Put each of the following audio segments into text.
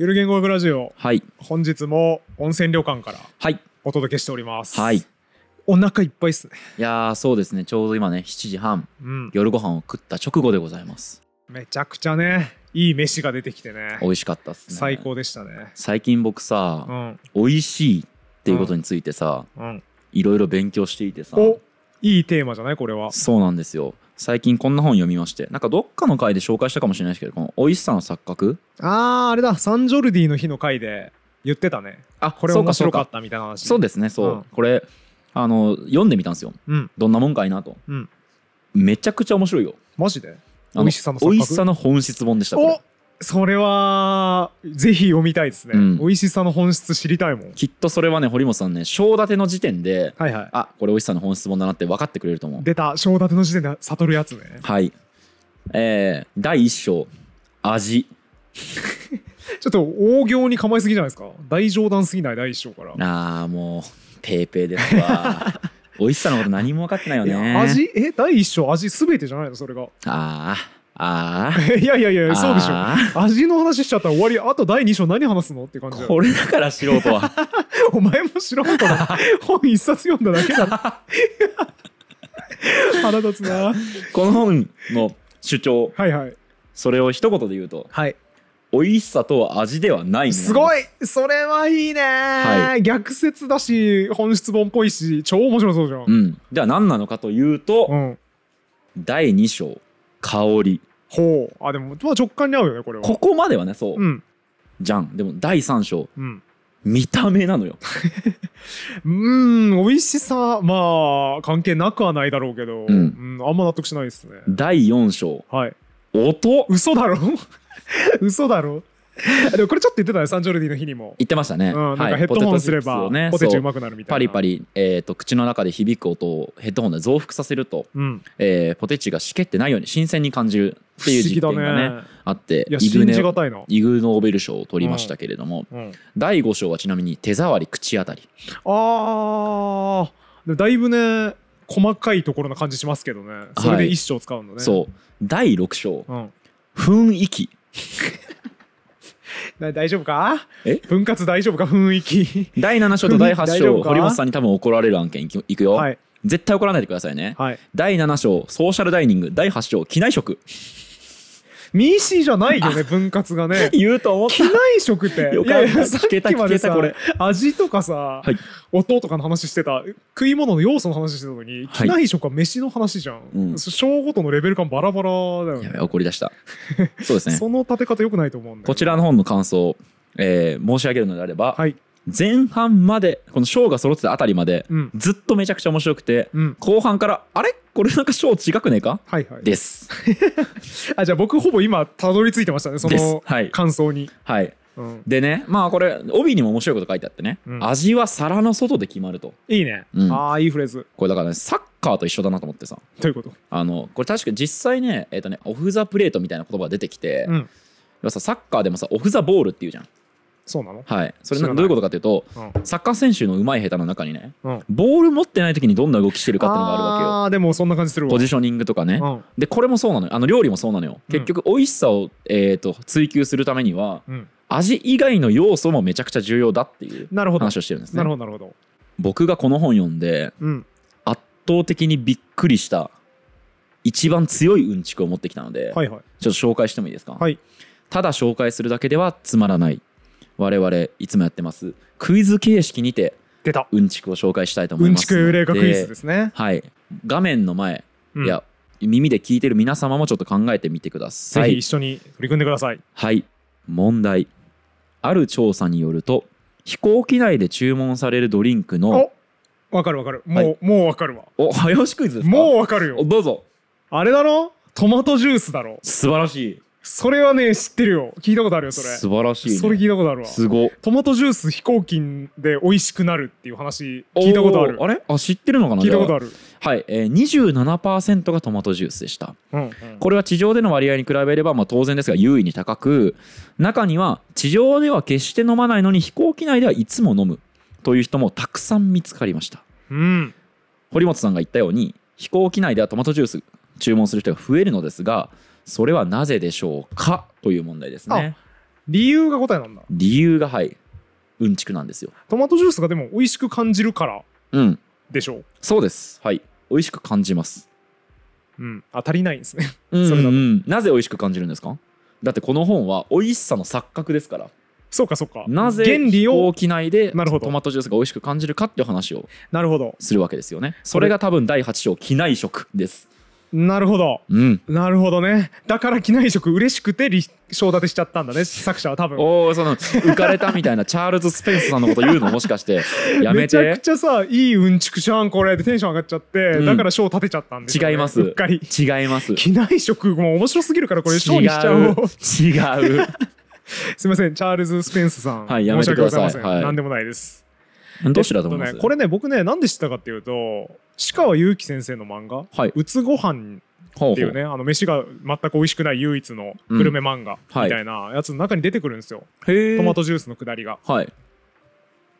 ゆる言語学ラジオ、はい、本日も温泉旅館からお届けしております。はい、お腹いっぱいっすね。いやそうですねちょうど今ね7時半、うん、夜ご飯を食った直後でございます。めちゃくちゃねいい飯が出てきてね美味しかったっすね最高でしたね最近僕さ、うん、美味しいっていうことについてさ、うん、いろいろ勉強していてさ、いいテーマじゃないこれはそうなんですよ最近こんな本読みましてなんかどっかの回で紹介したかもしれないですけどこの「おいしさの錯覚」あああれだサンジョルディの日の回で言ってたねあこれ面白かったみたいな話そうですねそう、うん、これあの読んでみたんですよ、うん、どんなもんかいなと、うん、めちゃくちゃ面白いよマジでおいしさの本質本でしたこそれはぜひ読みたいですね、うん、美味しさの本質知りたいもんきっとそれはね堀本さんね正立ての時点で、はいはい、あこれ美味しさの本質もだなって分かってくれると思う出た正立ての時点で悟るやつねはいえー、第1章味 ちょっと大行に構えすぎじゃないですか大冗談すぎない第1章からああもうペーペーですわ 美味しさのこと何も分かってないよね味え第1章味全てじゃないのそれがああああ いやいやいやそうでしょ味の話しちゃったら終わりあと第2章何話すのって感じこれだから素人は お前も素人だ 本一冊読んだだけだ腹立つなこの本の主張はいはいそれを一言で言うとはい美味しさとは味ではないすごいそれはいいね、はい、逆説だし本質本っぽいし超面白そうじゃん、うん、じゃあ何なのかというと、うん、第2章香りほうあでも、まあ、直感に合うよねこれはここまではねそう、うん、じゃんでも第3章、うん、見た目なのよ うん美味しさまあ関係なくはないだろうけど、うん、うん、あんま納得しないですね第4章はい音嘘だろ 嘘だろ でもこれちょっと言ってたねサンジョルディの日にも言ってましたね、うん、なんかヘッドホンすれば、ポテチうまくなるみたいなパリパリ、えーと、口の中で響く音をヘッドホンで増幅させると、うん、えー、ポテチがしけってないように新鮮に感じるっていう実験がね、ね、あってイグネイグノーベル賞を取りましたけれども、うんうん、第5章はちなみに手触り口当たりあーだいぶね細かいところな感じしますけどねそれで1章使うのね、はい、そう第6章、雰囲気 大丈夫かえ分割大丈夫か雰囲気。第7章と第8章、堀本さんに多分怒られる案件いくよ、はい。絶対怒らないでくださいね。はい、第7章、ソーシャルダイニング。第8章、機内食。民主じゃないよね分割がね 言うと思った機内食ってよいやいやさっきまでさ味とかさ、はい、音とかの話してた食い物の要素の話してたのに、機内食は飯の話じゃん、うん、章ごとのレベル感バラバラだよね怒り出した そうですねその立て方よくないと思うん、ね、こちらの本の感想、えー、申し上げるのであれば、はい、前半までこの章が揃ってたあたりまで、うん、ずっとめちゃくちゃ面白くて、うん、後半からあれこれなんか章違くねえか、はいはい、です あじゃあ僕ほぼ今たどり着いてましたねその感想にはい、はいうん、でねまあこれ帯にも面白いこと書いてあってね、うん、味は皿の外で決まるといいね、うん、ああいいフレーズこれだからねサッカーと一緒だなと思ってさどういうことあのこれ確か実際ねえっ、ー、とねオフ・ザ・プレートみたいな言葉が出てきて、うん、さサッカーでもさオフ・ザ・ボールっていうじゃんそうなのはいそれどういうことかっていうと、うん、サッカー選手の上手い下手の中にね、うん、ボール持ってない時にどんな動きしてるかっていうのがあるわけよあでもそんな感じするポジショニングとかね、うん、でこれもそうなのよあの料理もそうなのよ結局美味しさを、えーと、追求するためには、味以外の要素もめちゃくちゃ重要だっていう話をしてるんですねなるほどなるほど僕がこの本読んで、圧倒的にびっくりした一番強いうんちくを持ってきたので、はいはい、ちょっと紹介してもいいですか、はい、ただ紹介するだけではつまらない我々いつもやってますクイズ形式にて出たうんちくを紹介したいと思いますうんちく霊化クイズですねはい画面の前、うん、いや耳で聞いてる皆様もちょっと考えてみてくださいぜひ一緒に取り組んでくださいはい問題ある調査によると飛行機内で注文されるドリンクのわかるわかるもう、はい、もうわかるわお早押しクイズですかもうわかるよどうぞあれだろトマトジュースだろ素晴らしいそれはね知ってるよ聞いたことあるよそれ素晴らしい、ね、それ聞いたことあるわすごトマトジュース飛行機で美味しくなるっていう話聞いたことあるあれあ知ってるのかな聞いたことあるはい、えー、27%がトマトジュースでした、うんうん、これは地上での割合に比べれば、まあ、当然ですが優位に高く中には地上では決して飲まないのに飛行機内ではいつも飲むという人もたくさん見つかりました、うん、堀本さんが言ったように飛行機内ではトマトジュース注文する人が増えるのですがそれはなぜでしょうかという問題ですね理由が答えなんだ理由がはいうんちくなんですよトマトジュースがでも美味しく感じるからうんでしょうそうですはい美味しく感じますうん当たりないんですねうん それだとなぜ美味しく感じるんですかだってこの本は美味しさの錯覚ですからそうかそうかなぜ原理を機内でなるほトマトジュースが美味しく感じるかっていう話をなるほどするわけですよねそれが多分第8章機内食ですなるほど、うん、なるほどねだから機内食嬉しくて賞立てしちゃったんだね作者は多分おおその浮かれたみたいなチャールズ・スペンスさんのこと言うのもしかしてやめてめちゃくちゃさいいうんちくじゃんこれでテンション上がっちゃって、うん、だから賞立てちゃったんです、ね、違いますっかり違います機内食も面白すぎるからこれ賞にしちゃう違う すみませんチャールズ・スペンスさん、はい、やめてください、はい、何でもないですどちらと思います、ね、これね僕ねなんで知ったかっていうと鹿川祐希先生の漫画「はい、うつごはん」っていうねあの飯が全く美味しくない唯一のグルメ漫画みたいなやつの中に出てくるんですよ、うんはい、トマトジュースのくだりが。はい、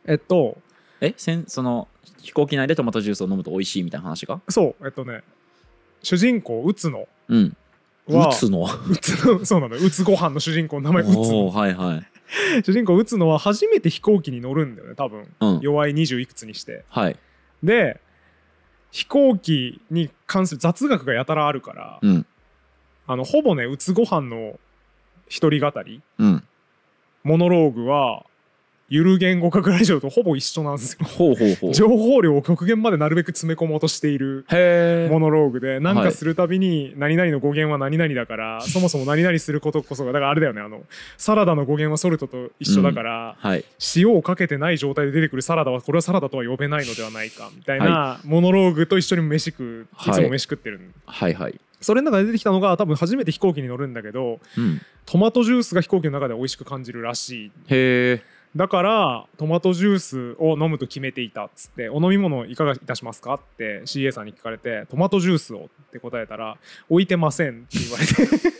えっとえせんその飛行機内でトマトジュースを飲むと美味しいみたいな話がそうえっとね主人公うつの、うん、うつのうつのそうなのうつご飯の主人公の名前うつの、はいはい、主人公打つのは初めて飛行機に乗るんだよね多分、うん、弱い20いくつにして、はい、で飛行機に関する雑学がやたらあるから、うん、あのほぼね打つご飯の一人語り、うん、モノローグはゆる言語学ラジオとほぼ一緒なんですよほうほうほう情報量を極限までなるべく詰め込もうとしているモノローグで何かするたびに何々の語源は何々だから、はい、そもそも何々することこそがだからあれだよねあのサラダの語源はソルトと一緒だから、うんはい、塩をかけてない状態で出てくるサラダはこれはサラダとは呼べないのではないかみたいな、モノローグと一緒に飯食う、い、つも飯食ってる、はい、はいはいそれの中で出てきたのが多分初めて飛行機に乗るんだけど、うん、トマトジュースが飛行機の中で美味しく感じるらしいへえだからトマトジュースを飲むと決めていたっつって「お飲み物いかがいたしますか?」って CA さんに聞かれて「トマトジュースを」って答えたら「置いてません」って言われて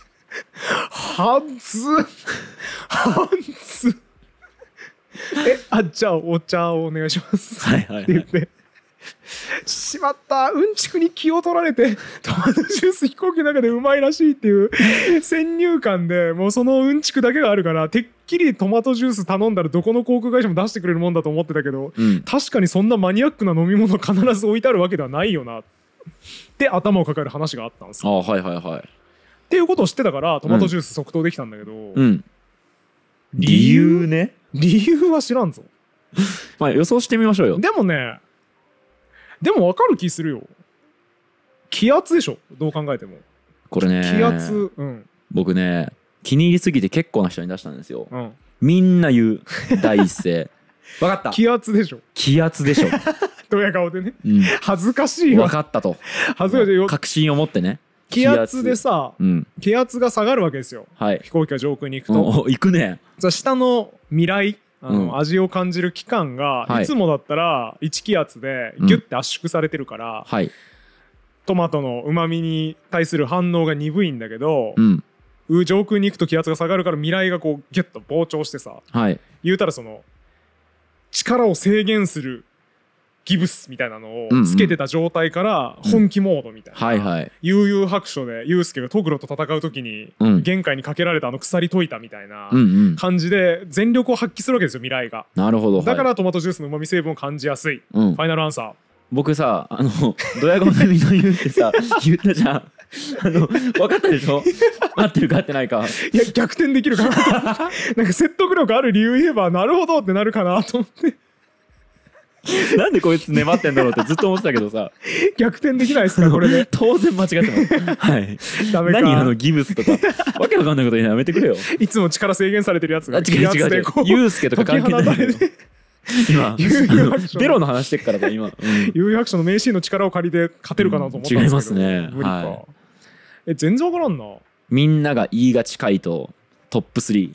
はんつはんつえあじゃあお茶をお願いしますって言って。しまったうんちくに気を取られてトマトジュース飛行機の中でうまいらしいっていう先入観でもうそのうんちくだけがあるからてっきりトマトジュース頼んだらどこの航空会社も出してくれるもんだと思ってたけど、うん、確かにそんなマニアックな飲み物必ず置いてあるわけではないよなって頭を抱える話があったんですよ。あはいはいはい、っていうことを知ってたからトマトジュース即答できたんだけど、うん、理由ね理由は知らんぞ。まあ予想してみましょうよ。でもねでも分かる気するよ。気圧でしょどう考えても。これね気圧、うん、僕ね気に入りすぎて結構な人に出したんですよ、うん、みんな言う第一声分 かった気圧でしょ気圧でしょ ドヤ顔でね、うん、恥ずかしいわ分かったと恥ずかしいよ確信を持ってね気圧でさ、うん、気圧が下がるわけですよ、はい、飛行機が上空に行くと、行くね下の未来あの、味を感じる期間が、はい、いつもだったら1気圧でギュッて圧縮されてるから、はい、トマトのうまみに対する反応が鈍いんだけど、上空に行くと気圧が下がるから未来がこうギュッと膨張してさ、はい、言うたらその力を制限するギブスみたいなのをつけてた状態から本気モードみたいな、うんうん、はいはい、悠々白書でユースケがトグロと戦う時に限界にかけられたあの鎖解いたみたいな感じで全力を発揮するわけですよ未来がなるほど、はい、だからトマトジュースのうまみ成分を感じやすい、うん、ファイナルアンサー僕さあの ドヤ顔でみんの言うってさ言ったじゃんあの分かったでしょ合ってるか合ってないかいや逆転できるかな なんか説得力ある理由言えばなるほどってなるかなと思ってなんでこいつ粘ってんだろうってずっと思ってたけどさ逆転できないですかこれで 当然間違ってますはいダメか何あのギブスとかわけわかんないことやめてくれよいつも力制限されてるやつが違う違う違うユースケとか関係ない 今、ベ ロの話してっから今。有役者の名シーンの力を借りて勝てるかなと思ったんですけど、違いますね。無理か。はい、え、全然わからんな。みんなが言いが近いと、トップ3。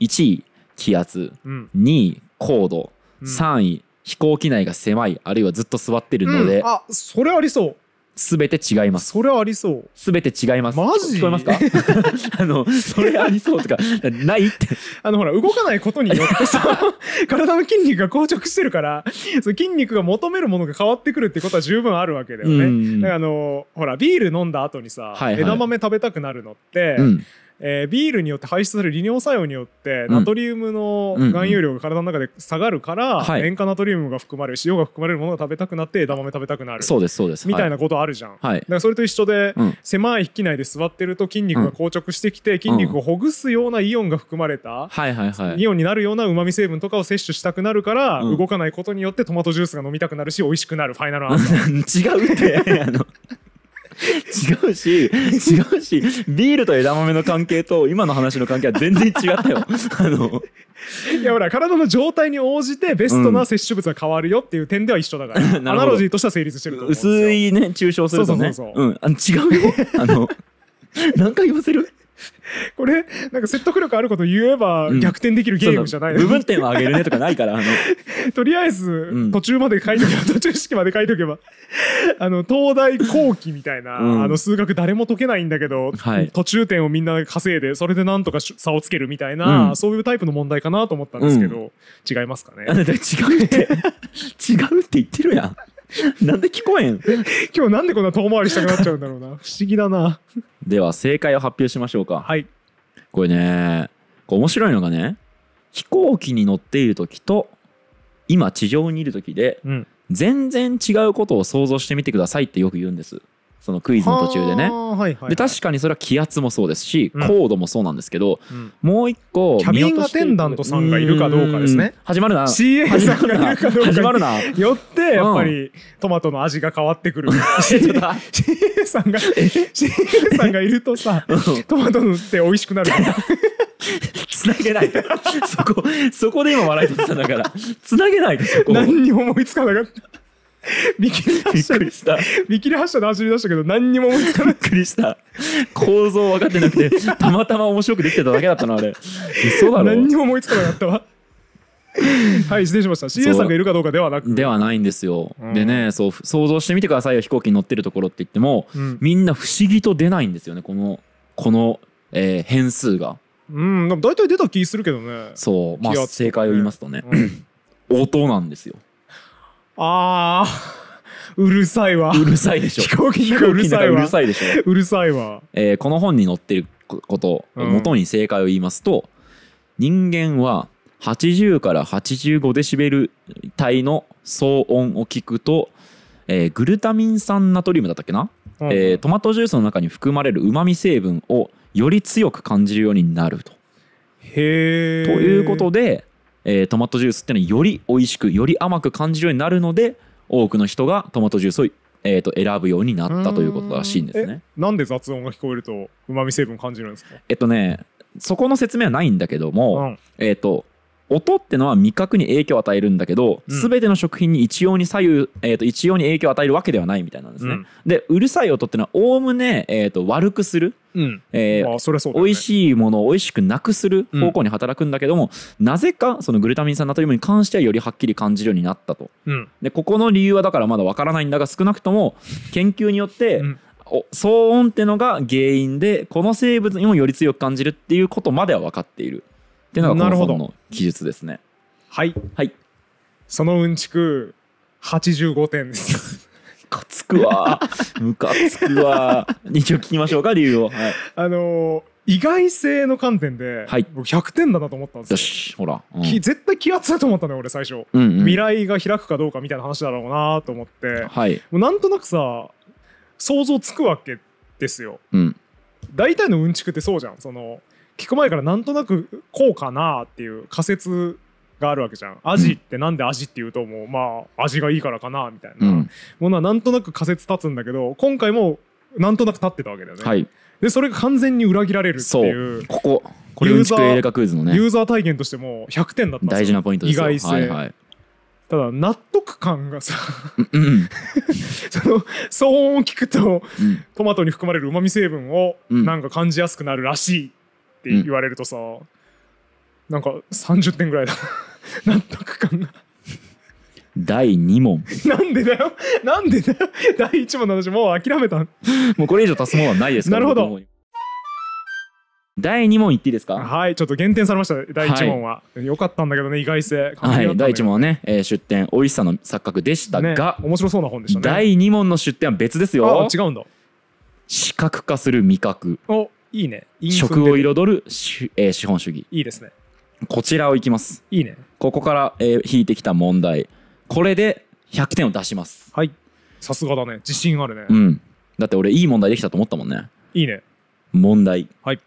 1位、気圧。2位、高度。3位、飛行機内が狭い、あるいはずっと座ってるので。あ、それありそう。すべて違います。それはありそう。全て違います。マジ聞こえますか あの、それありそうとか、ないって。あの、ほら、動かないことによってさ、体の筋肉が硬直してるから、そ筋肉が求めるものが変わってくるってことは十分あるわけだよね。だからあの、ほら、ビール飲んだ後にさ、はいはい、枝豆食べたくなるのって、うんえー、ビールによって排出される利尿作用によってナトリウムの含有量が体の中で下がるから、うんうん、塩化ナトリウムが含まれる塩が含まれるものが食べたくなって枝豆食べたくなるそうですそうですみたいなことあるじゃん、はい、だからそれと一緒で、うん、狭い機内で座ってると筋肉が硬直してきて、筋肉をほぐすようなイオンが含まれた、はいはいはい、イオンになるようなうまみ成分とかを摂取したくなるから、動かないことによってトマトジュースが飲みたくなるし美味しくなるファイナルアンサー 違うって違うし違うしビールと枝豆の関係と今の話の関係は全然違ったよ あのいやほら体の状態に応じてベストな摂取物が変わるよっていう点では一緒だから、う ん、アナロジーとしては成立してると思薄いね抽象するとね違うよあの何回 言わせる これなんか説得力あること言えば逆転できるゲームじゃない、うん、部分点は上げるねとかないから とりあえず、途中まで書いとけば、途中式まで書いとけばあの東大後期みたいな、うん、あの数学誰も解けないんだけど、はい、途中点をみんな稼いでそれでなんとか差をつけるみたいな、そういうタイプの問題かなと思ったんですけど、違いますかね違うって違うって言ってるやん なんで聞こえん 今日なんでこんな遠回りしたくなっちゃうんだろうな。不思議だな。では正解を発表しましょうか。はい。これね、これ面白いのがね、飛行機に乗っている時と今地上にいる時で、うん。全然違うことを想像してみてくださいってよく言うんです。そのクイズの途中でね、はいはい、で確かにそれは気圧もそうですし、うん、高度もそうなんですけど、うん、もう一個キャビンアテンダントさんがいるかどうかですね始まるな CA さんがいるかどうか始まるなよってやっぱりトマトの味が変わってくる CA さんが CA さんがいるとさトマトって美味しくなるからつなげないそこそこで今笑いとったんだからつなげないとそこ何にも思いつかなかった 見切り発車びっくりした見切り発車で走り出したけど何にも思いつかなびっくりした構造分かってなくてたまたま面白くできてただけだったのあれ嘘だろ何にも思いつかなかったわはい失礼しました CA さんがいるかどうかではなくではないんですよ、うんでねそう想像してみてくださいよ飛行機に乗ってるところって言っても、うんみんな不思議と出ないんですよねこのこの、えー変数がうんでも大体出た気するけどねそうまあ正解を言いますとね、うん音なんですよああ。うるさいわ。うるさいでしょ。飛行機うるさいわ。うるさいでしょ。うるさいわ。えー、この本に載ってること元に正解を言いますと、うん、人間は80から85デシベル帯の騒音を聞くと、えー、グルタミン酸ナトリウムだったっけな、うん、えー、トマトジュースの中に含まれるうまみ成分をより強く感じるようになると。へえ。ということでえー、トマトジュースっていうのはより美味しくより甘く感じるようになるので多くの人がトマトジュースを、えー、と選ぶようになったということらしいんですね。なんで雑音が聞こえるとうまみ成分感じるんですかえっとねそこの説明はないんだけども、うん、えっと音ってのは味覚に影響を与えるんだけど、うん、全ての食品に一様に左右、えー、と一様に影響を与えるわけではないみたいなんですね、うん、でうるさい音ってのはおおむね、えー、と悪くする、うんえーまあそれそうね、美味しいものを美味しくなくする方向に働くんだけども、うん、なぜかそのグルタミン酸ナトリウムに関してはよりはっきり感じるようになったと、うん、でここの理由はだからまだわからないんだが少なくとも研究によって、うんお騒音ってのが原因でこの生物にもより強く感じるっていうことまでは分かっているっていうのがこの本の記述ですねはいはいそのうんちく85点ですむかつくわ むかつくわ一応聞きましょうか理由を、はい、あの意外性の観点で、はい、僕100点だなと思ったんですよしほら、うん、絶対気圧だと思ったの俺最初、うんうん、未来が開くかどうかみたいな話だろうなと思って、はい、もうなんとなくさ想像つくわけですよ、うん、大体のうんちくってそうじゃんその聞く前からなんとなくこうかなっていう仮説があるわけじゃんアジってなんでアジっていうともうまあ味がいいからかなみたいなものはなんとなく仮説立つんだけど今回もなんとなく立ってたわけだよね、はい、でそれが完全に裏切られるっていうこここれユーザー、ね、ユーザー体験としても100点だった大事なポイントですよ意外性、はいはい、ただ納得感がさ、うん、その騒音を聞くと、うん、トマトに含まれるうまみ成分をなんか感じやすくなるらしいって言われるとさ、うん、なんか30点ぐらいだ 納得感が第2問なんでだよなんでだよ第1問の話もう諦めたもうこれ以上足すものはないですから、なるほど第2問いっていいですかはいちょっと減点されました第1問は、はい、よかったんだけどね意外性はい第1問はね、えー、出典おいしさの錯覚でしたが、ね、面白そうな本でしたね第2問の出典は別ですよあ違うんだ視覚化する味覚おいいね。食を彩る資,、えー、資本主義。いいですね。こちらをいきます。いいね。ここから、えー、引いてきた問題。これで100点を出します。はい。さすがだね。自信あるね。うん。だって俺いい問題できたと思ったもんね。いいね。問題。はい。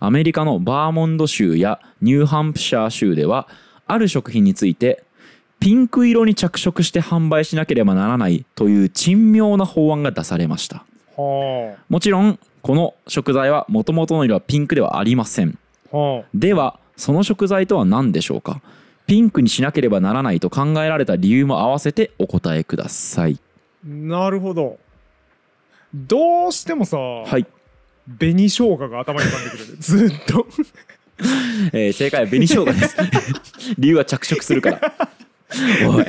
アメリカのバーモンド州やニューハンプシャー州ではある食品についてピンク色に着色して販売しなければならないという珍妙な法案が出されましたもちろんこの食材はもともとの色はピンクではありません、はあ、ではその食材とは何でしょうかピンクにしなければならないと考えられた理由も合わせてお答えくださいなるほどどうしてもさ、はい、紅生姜が頭に浮かんでくるずっと えー、正解は紅生姜です 理由は着色するからおい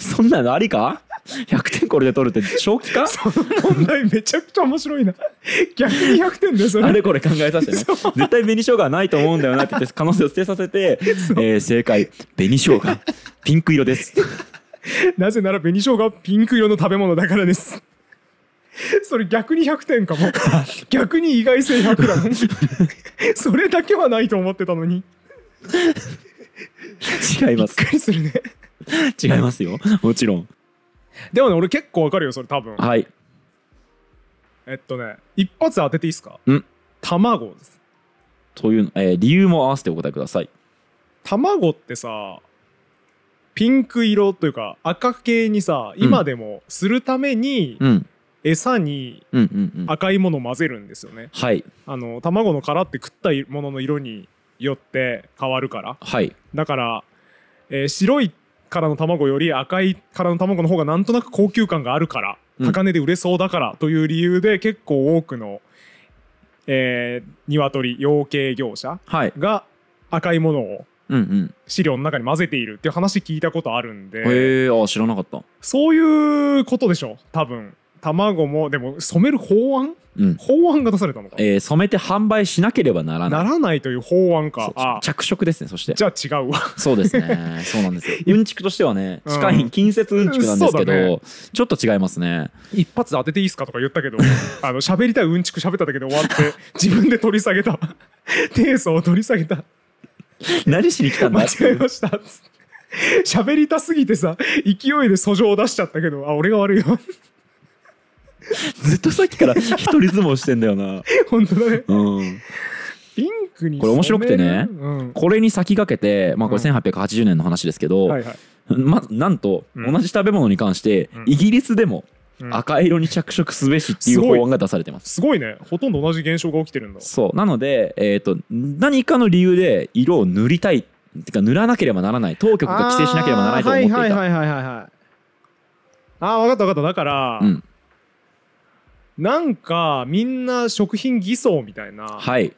そんなのありか100点これで取るって正気かその問題めちゃくちゃ面白いな逆に100点だよそれあれこれ考えさせてね絶対紅生姜はないと思うんだよなってって可能性を捨てさせて、えー、正解紅生姜ピンク色ですなぜなら紅生姜はピンク色の食べ物だからですそれ逆に100点かも逆に意外性100だもんそれだけはないと思ってたのに違いますびっくりするね違いますよもちろんでもね俺結構わかるよそれ多分はいえっとね一発当てていいですかうん卵ですというの、えー理由も合わせてお答えください卵ってさピンク色というか赤系にさ今でもするためにうん餌に赤いものを混ぜるんですよね、はいあの卵の殻って食ったものの色によって変わるからはいだから、えー白いからの卵より赤い殻の卵の方がなんとなく高級感があるから高値で売れそうだからという理由で結構多くの、えー、鶏養鶏業者が赤いものを資料の中に混ぜているっていう話聞いたことあるんでへえあ知らなかったそういうことでしょ多分卵もでも染める法案、うん、法案が出されたのか、えー、染めて販売しなければならないならないという法案か着色ですねそしてじゃあ違うわそうですね そうなんですようんちくとしてはね近い、近接うんちくなんですけど、ね、ちょっと違いますね一発当てていいですかとか言ったけど あの喋りたいうんちく喋っただけで終わって自分で取り下げた提訴を取り下げた何しに来たんだ間違えました喋りたすぎてさ勢いで訴状を出しちゃったけどあ俺が悪いよ ずっとさっきから一人相撲してんだよな。本当だね。うん。ピンクにこれ面白くてね、うん、これに先駆けて、まあ、これ1880年の話ですけど、うんはいはい、ま、なんと同じ食べ物に関して、うん、イギリスでも赤色に着色すべしっていう法案が出されてます、すごいねほとんど同じ現象が起きてるんだそうなので、えーと、何かの理由で色を塗りたいっていうか塗らなければならない当局が規制しなければならないと思っていたあ、はいはい、あ分かった分かっただから、うん、なんかみんな食品偽装みたいな、はい、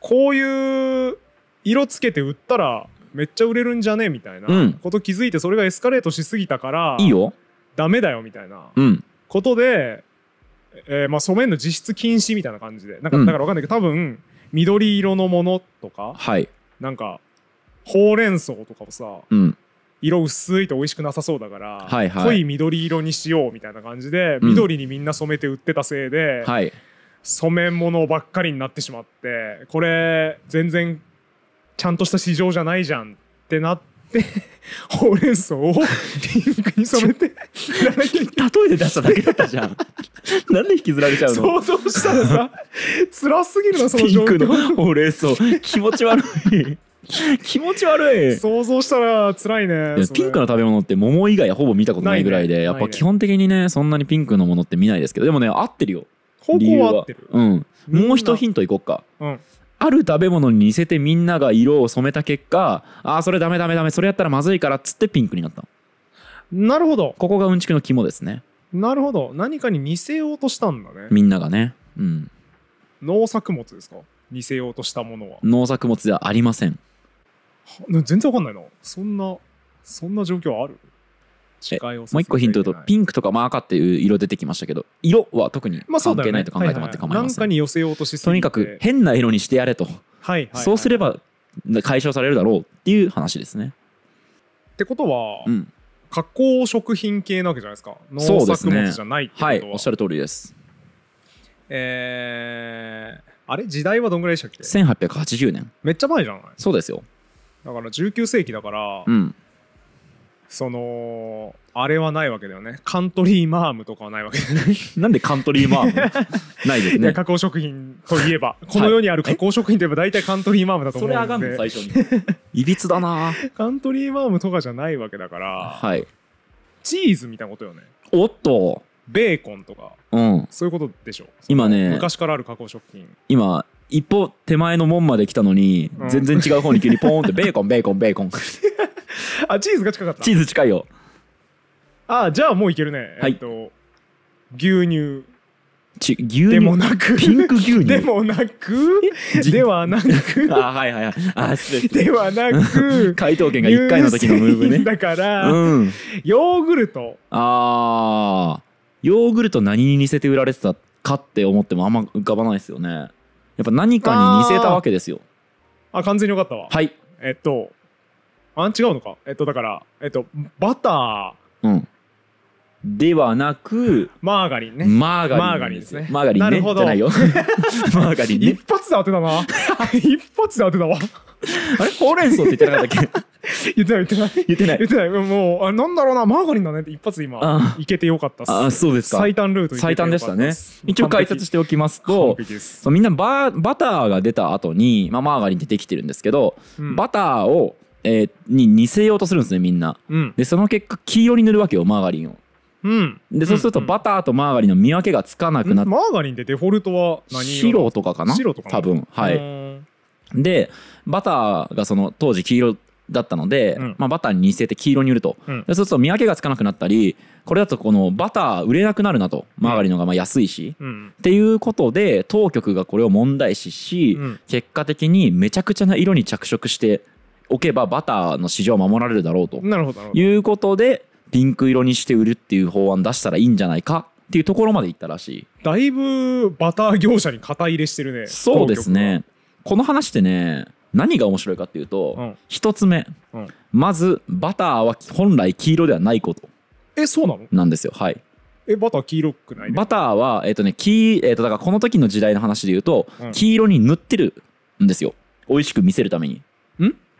こういう色つけて売ったらめっちゃ売れるんじゃねみたいなこと気づいてそれがエスカレートしすぎたから、いいよダメだよみたいなことで、うん、えー、まあ、染めるの実質禁止みたいな感じでなんか、だから分かんないけど多分緑色のものとか、はい、なんかほうれん草とかをさ、うん、色薄いと美味しくなさそうだから、はいはい、濃い緑色にしようみたいな感じで、うん、緑にみんな染めて売ってたせいで、はい、染め物ばっかりになってしまってこれ全然ちゃんとした市場じゃないじゃんってなって ほうれん草をピンクに染めて例えで出しただけだったじゃん なんで引きずられちゃうの想像したらさ辛すぎるなその状況ピンクのほうれん草気持ち悪い 気持ち悪い想像したら辛いねピンクの食べ物って桃以外ほぼ見たことないぐらいで、ね、やっぱ基本的にねそんなにピンクのものって見ないですけどでもね合ってるよ方向は合ってるうんもう一ヒントいこっか、うん、ある食べ物に似せてみんなが色を染めた結果ああそれダメダメダメそれやったらまずいからっつってピンクになったなるほどここがうんちくの肝ですねなるほど何かに似せようとしたんだねみんながねうん農作物ですか似せようとしたものは農作物ではありません全然わかんないなそんなそんな状況あるもう一個ヒント言うとピンクとかまあ赤っていう色出てきましたけど色は特に関係ないと考えてもらって構いません、まに寄せようとしとにかく変な色にしてやれと、はいはいはい、そうすれば解消されるだろうっていう話ですねってことは、うん、加工食品系なわけじゃないですか農作物じゃないってことは、ねはい、おっしゃる通りですえー、あれ時代はどんぐらいでしたっけ1880年めっちゃ前じゃないそうですよだから19世紀だから、うん、そのあれはないわけだよねカントリーマームとかはないわけ なんでカントリーマーム ないですね加工食品といえばこの世にある加工食品といえば大体カントリーマームだと思うんで、はい、それあがん最初にいびつだなカントリーマームとかじゃないわけだから、はい、チーズみたいなことよねおっとベーコンとか、うん、そういうことでしょ今ね昔からある加工食品今一歩手前の門まで来たのに、うん全然違う方に急にポーンって ベーコンベーコンベーコンあチーズが近かったチーズ近いよあじゃあもういけるね、はいえっと、牛乳ち牛乳でもなくピンク牛乳でもなくではなく あはいはいはいあ失礼ではなく 回答権が1回の時のムーブねだから、うんヨーグルトあーヨーグルト何に似せて売られてたかって思ってもあんま浮かばないですよねやっぱ何かに似せたわけですよあ完全によかったわはいえっとあ違うのかえっとだからえっとバター、うん、ではなくマーガリンねマーガリンマーガリンですねマーガリンねじゃないよ マーガリンね一発で当てたな 一発で当てたわあれほうれん草って言ってなかったっけ 言ってない言ってない言ってないてないもうあなんだろうなマーガリンだねって一発で今いけてよかったっすあそうですか最短ルート最短でしたね一応解説しておきますとそうみんなババターが出た後にまあマーガリンってできてるんですけど、うん、バターをえー、に似せようとするんですねみんな、うん、でその結果黄色に塗るわけよマーガリンをうん、でそうするとバターとマーガリンの見分けがつかなくなって、マーガリンってデフォルトは何白とかかな白とか多分はいでバターがその当時黄色だったので、うん、まあ、バターに似せて黄色に売ると、うん、そうすると見分けがつかなくなったりこれだとこのバター売れなくなるなとマーガリンのがまあ安いし、うん、っていうことで当局がこれを問題視し、結果的にめちゃくちゃな色に着色しておけばバターの市場を守られるだろうということでピンク色にして売るっていう法案出したらいいんじゃないかっていうところまでいったらしいだいぶバター業者に肩入れしてるねそうですねこの話ってね何が面白いかっていうと、うん、1つ目、うん、まずバターは本来黄色ではないことえそうなのなんですよはいえバター黄色くない、ね、バターはえっ、ー、とね黄、えー、とだからこの時の時代の話で言うと、うん、黄色に塗ってるんですよ美味しく見せるためにん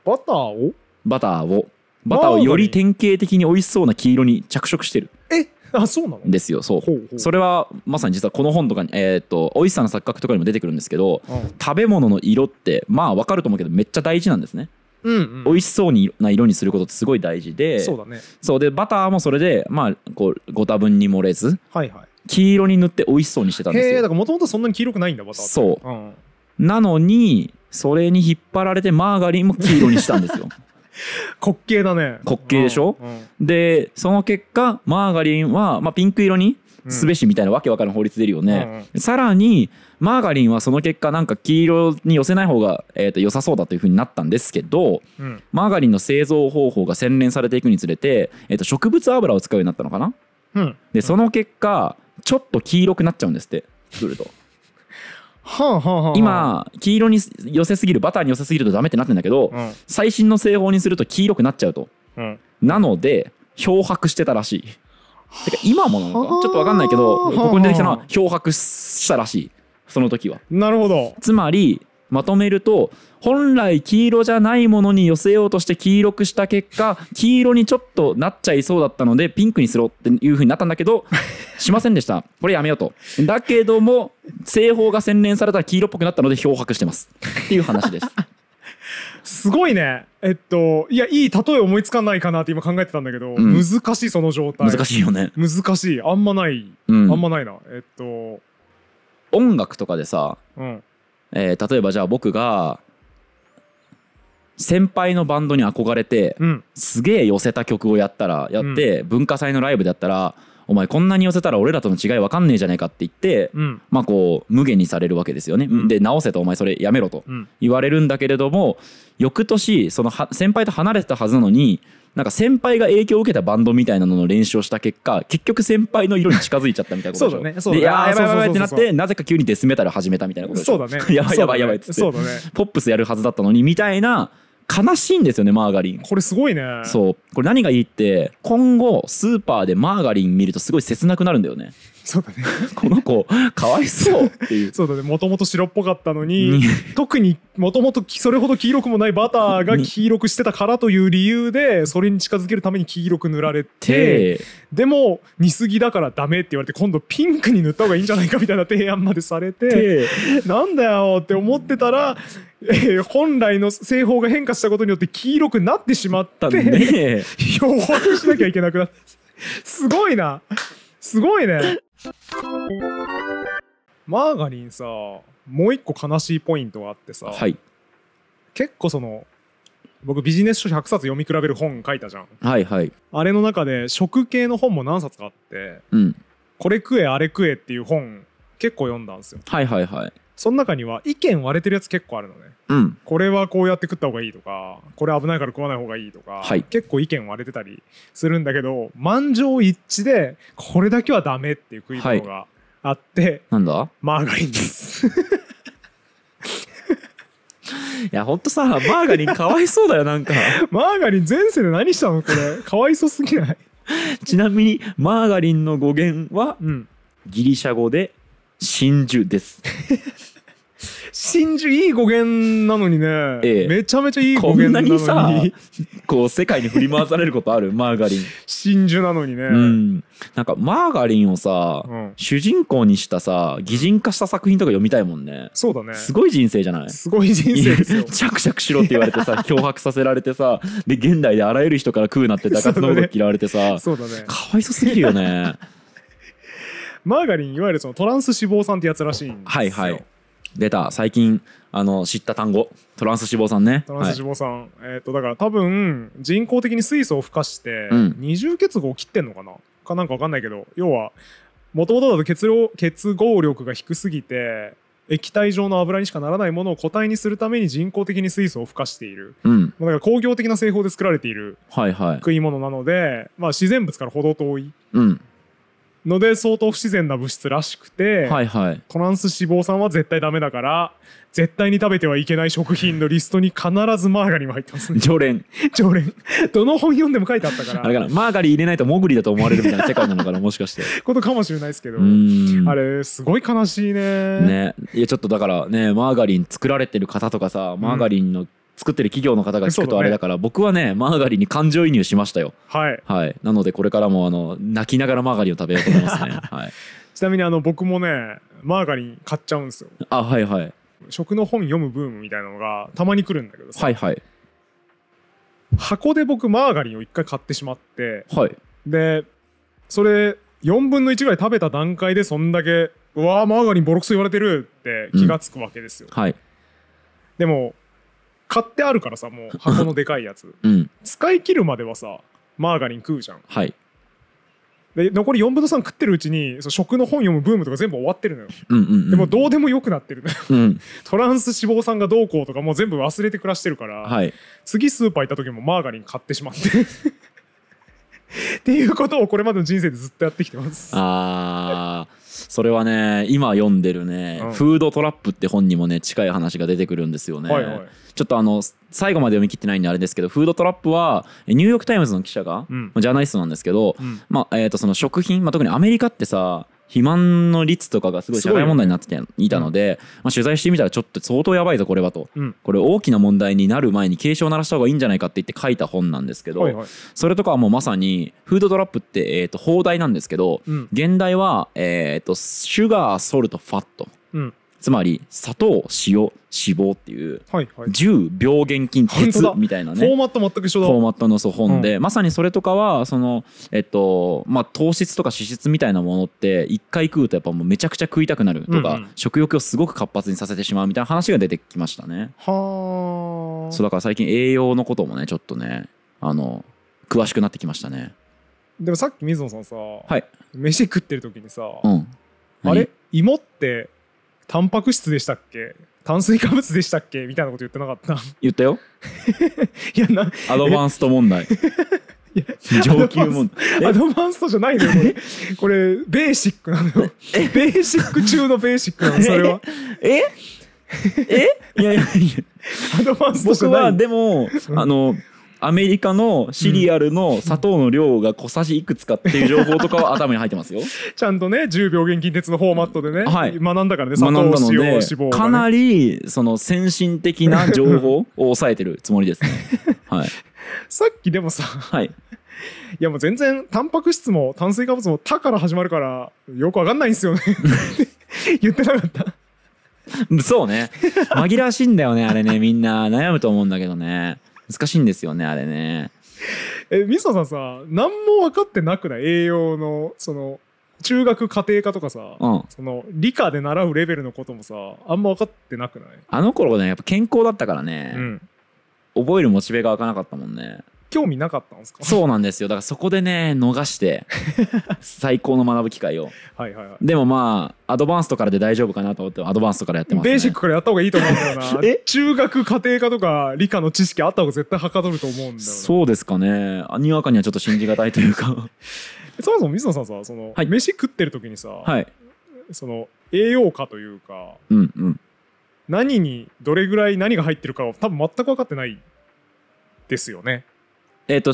バターをバターをバターをより典型的に美味しそうな黄色に着色してるえあそうなのですよそうそれはまさに実はこの本とかに、えー、と美味しさの錯覚とかにも出てくるんですけど、食べ物の色ってまあ分かると思うけどめっちゃ大事なんですね。うんうん、美味しそうな色にすることってすごい大事でそうだ、ね、そうでバターもそれで、まあ、こうご多分に漏れず、はいはい、黄色に塗って美味しそうにしてたんですよ。へだからもともとそんなに黄色くないんだバターそう、うん、なのにそれに引っ張られてマーガリンも黄色にしたんですよ。滑稽だね滑稽でしょ、うんうん、でその結果マーガリンは、まあ、ピンク色にすべしみたいなわけわからん法律出るよね、うん、さらにマーガリンはその結果なんか黄色に寄せない方が、えー、と良さそうだというふうになったんですけど、うん、マーガリンの製造方法が洗練されていくにつれて、えー、と植物油を使うようになったのかな、うん、でその結果ちょっと黄色くなっちゃうんですって作ると。はあはあ今黄色に寄せすぎるバターに寄せすぎるとダメってなってんだけど、うん、最新の製法にすると黄色くなっちゃうと、うん、なので漂白してたらしいてか今もなのかちょっと分かんないけどここに出てきたのは漂白したらしいその時はなるほどつまりまとめると本来黄色じゃないものに寄せようとして黄色くした結果黄色にちょっとなっちゃいそうだったのでピンクにすろっていう風になったんだけど しませんでしたこれやめようとだけども製法が洗練された黄色っぽくなったので漂白してますっていう話です すごいねえっといやいい例え思いつかないかなって今考えてたんだけど、うん、難しいその状態難しいよね難しいあんまない、うん、あんまないなえっと音楽とかでさ、うん、えー、例えばじゃあ僕が先輩のバンドに憧れて、うん、すげえ寄せた曲をやったらやって、うん、文化祭のライブでやったら「お前こんなに寄せたら俺らとの違い分かんねえじゃねえか」って言って、うん、まあこう無限にされるわけですよね。で直せとお前それやめろと言われるんだけれども翌年その先輩と離れてたはずなのになんか先輩が影響を受けたバンドみたいなのの練習をした結果結局先輩の色に近づいちゃったみたいなことでしょそうだねそうだねやばいやばいってなってなぜか急にデスメタル始めたみたいなことでしょそうだね やばいやばいやばいっつって、ね、ポップスやるはずだったのにみたいな悲しいんですよねマーガリンこれすごいねそうこれ何がいいって今後スーパーでマーガリン見るとすごい切なくなるんだよねそうだね この子かわいそうっていうそうだねもともと白っぽかったのに特にもともとそれほど黄色くもないバターが黄色くしてたからという理由でそれに近づけるために黄色く塗られてでも似すぎだからダメって言われて今度ピンクに塗った方がいいんじゃないかみたいな提案までされてなんだよって思ってたらえー、本来の製法が変化したことによって黄色くなってしまったんで、ね、弱くしなきゃいけなくなったすごいなすごいねマーガリンさもう一個悲しいポイントがあってさ、はい、結構その僕ビジネス書100冊読み比べる本書いたじゃん、はいはい、あれの中で食系の本も何冊かあって、うん、これ食えあれ食えっていう本結構読んだんですよはいはいはいその中には意見割れてるやつ結構あるのね、うん、これはこうやって食った方がいいとかこれ危ないから食わない方がいいとか、はい、結構意見割れてたりするんだけど満場一致でこれだけはダメっていう食い物があって、はい、なんだマーガリンです いやほんとさマーガリンかわいそうだよなんか マーガリン前世で何したのこれかわいそうすぎない ちなみにマーガリンの語源は、うん、ギリシャ語で「真珠です真珠いい語源なのにね、ええ、めちゃめちゃいい語源なのにこんなにさこう世界に振り回されることあるマーガリン真珠なのにね、うん、なんかマーガリンをさ、うん、主人公にしたさ擬人化した作品とか読みたいもんねそうだねすごい人生じゃないすごい人生ですよチャクチャクしろって言われてさ脅迫 させられてさで現代であらゆる人から食うなって高津のこと嫌われてさ、ねね、かわいそすぎるよねマーガリンいわゆるそのトランス脂肪酸ってやつらしいんですよはいはい出た最近あの知った単語トランス脂肪酸ねトランス脂肪酸、えっ、とだから多分人工的に水素を付加してうん二重結合を切ってんのかな、かなんかわかんないけど要はもともとだと結合結合力が低すぎて液体状の油にしかならないものを固体にするために人工的に水素を付加しているうんだから工業的な製法で作られているはいはい食い物なので、まあ、自然物から程遠いうんので相当不自然な物質らしくて、はいはい、トランス脂肪酸は絶対ダメだから絶対に食べてはいけない食品のリストに必ずマーガリンは入ってます、ね、常連常連どの本読んでも書いてあったからあれからマーガリン入れないとモグリだと思われるみたいな世界なのかなもしかしてことかもしれないですけどあれすごい悲しいねねいやちょっとだからねマーガリン作られてる方とかさマーガリンの、うん作ってる企業の方が聞くとあれだから、ね、僕はねマーガリンに感情移入しましたよはい、はい、なのでこれからもあの泣きながらマーガリンを食べようと思いますね、はい、ちなみにあの僕もねマーガリン買っちゃうんですよあはいはい食の本読むブームみたいなのがたまに来るんだけどさはいはい箱で僕マーガリンを1回買ってしまってはいでそれ4分の1ぐらい食べた段階でそんだけうわーマーガリンボロクソ言われてるって気が付くわけですよ、うん、はいでも買ってあるからさもう 箱のでかいやつ、うん、使い切るまではさマーガリン食うじゃん、はい、で残り4分の3食ってるうちにそ食の本読むブームとか全部終わってるのよ、うんうんうん、でもどうでもよくなってるのよ、うん、トランス脂肪酸がどうこうとかもう全部忘れて暮らしてるから、はい、次スーパー行った時もマーガリン買ってしまって っていうことをこれまでの人生でずっとやってきてますあそれはね今読んでるね、うん、フードトラップ」って本にもね近い話が出てくるんですよね、はいはい、ちょっとあの最後まで読み切ってないんであれですけどフードトラップはニューヨーク・タイムズの記者が、うん、ジャーナリストなんですけど、うん、まあえー、とその食品、まあ、特にアメリカってさ肥満の率とかがすごい社会問題になっていたので、まあ、取材してみたらちょっと相当やばいぞこれはと、うん、これ大きな問題になる前に警鐘を鳴らした方がいいんじゃないかって言って書いた本なんですけど、はいはい、それとかはもうまさにフードトラップって、えー、と放題なんですけど、うん、現代は、えとシュガーソルトファット、うん、つまり砂糖塩脂肪っていう10病原菌鉄みたいなね、フォーマット全く一緒だフォーマットの本で、うん、まさにそれとかはそのえっとまあ糖質とか脂質みたいなものって一回食うとやっぱもうめちゃくちゃ食いたくなるとか、うんうん、食欲をすごく活発にさせてしまうみたいな話が出てきましたねはあそうだから最近栄養のこともねちょっとねあの詳しくなってきましたねでもさっき水野さんさ、はい、飯食ってる時にさ、うん、あれ芋ってタンパク質でしたっけ炭水化物でしたっけみたいなこと言ってなかった言ったよ いやなアドバンスト問題 上級問題アドバンストじゃないのよこれこれベーシックなのよベーシック中のベーシックなのそれはええ いやいやいやアドバンストじゃない僕はでも、あのアメリカのシリアルの砂糖の量が小さじいくつかっていう情報とかは頭に入ってますよ ちゃんとね10秒現金鉄のフォーマットでね、はい、学んだからね砂糖脂肪、ね、かなりその先進的な情報を抑えてるつもりですね、はい、さっきでもさ、はい、いやもう全然タンパク質も炭水化物も「た」から始まるからよくわかんないんですよね 言ってなかったそうね紛らわしいんだよねあれねみんな悩むと思うんだけどね難しいんですよねあれねえみそさんさ何も分かってなくない栄養のその中学家庭科とかさ、うん、その理科で習うレベルのこともさあんま分かってなくないあの頃ねやっぱ健康だったからね、うん、覚えるモチベが湧かなかったもんね興味なかったんですかそうなんですよだからそこでね逃して 最高の学ぶ機会をはいはいはいでもまあアドバンストからで大丈夫かなと思ってアドバンストからやってます、ね、ベーシックからやった方がいいと思うんだよな え中学家庭科とか理科の知識あった方が絶対はかどると思うんだよそうですかねにわかにはちょっと信じがたいというか そもそも水野さんさその、はい、飯食ってる時にさ、はい、その栄養価というか、うんうん、何にどれぐらい何が入ってるかは多分全く分かってないですよねえっ、ー、と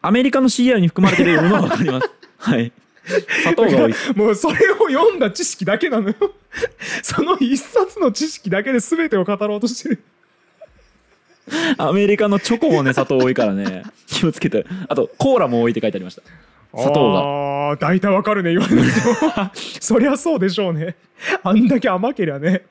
アメリカの CI に含まれているものが分かります はい砂糖が多いもうそれを読んだ知識だけなのよ その一冊の知識だけで全てを語ろうとしてるアメリカのチョコもね砂糖多いからね 気をつけてあとコーラも多いって書いてありました砂糖がああ大体わかるね言われるとそりゃそうでしょうねあんだけ甘けりゃね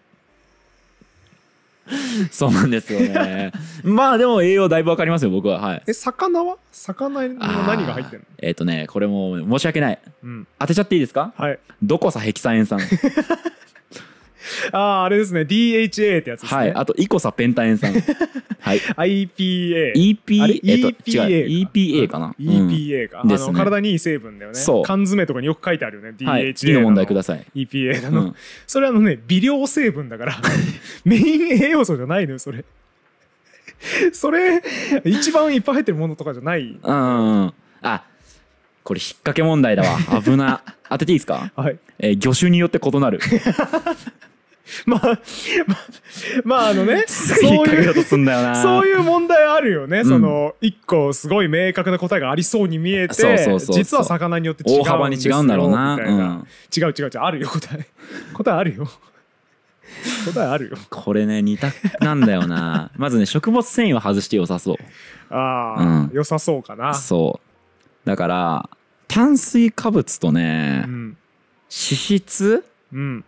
そうなんですよねまあでも栄養だいぶわかりますよ僕ははいえ魚は魚に何が入ってるのえっ、ー、とねこれも申し訳ない、うん、当てちゃっていいですかはいどこさヘキサエン酸 ああ、あれですね。DHA ってやつですね。はい。あと、イコサペンタエン酸。はい。IPA。EPA。と、違う。EPA かな。EPA か。あの、体にいい成分だよね。そう。缶詰とかによく書いてあるよね。DHA。次の問題ください。EPA だの。それあのね、微量成分だから、メイン栄養素じゃないのよ、それ。それ、一番いっぱい入ってるものとかじゃない。うん。あ、これ引っ掛け問題だわ。危な。当てていいですかはい。え魚種によって異なる。まあ、まあ、あのね、そういう、そういう問題あるよね。うん、その、一個すごい明確な答えがありそうに見えて、そうそうそう実は魚によって違う大幅に違うんだろうな。な、うん、違う違う違う、あるよ、答え。答えあるよ。答えあるよ。これね、似たなんだよな。まずね、食物繊維は外して良さそう。ああ、うん、良さそうかな。そう。だから、炭水化物とね、脂質、うん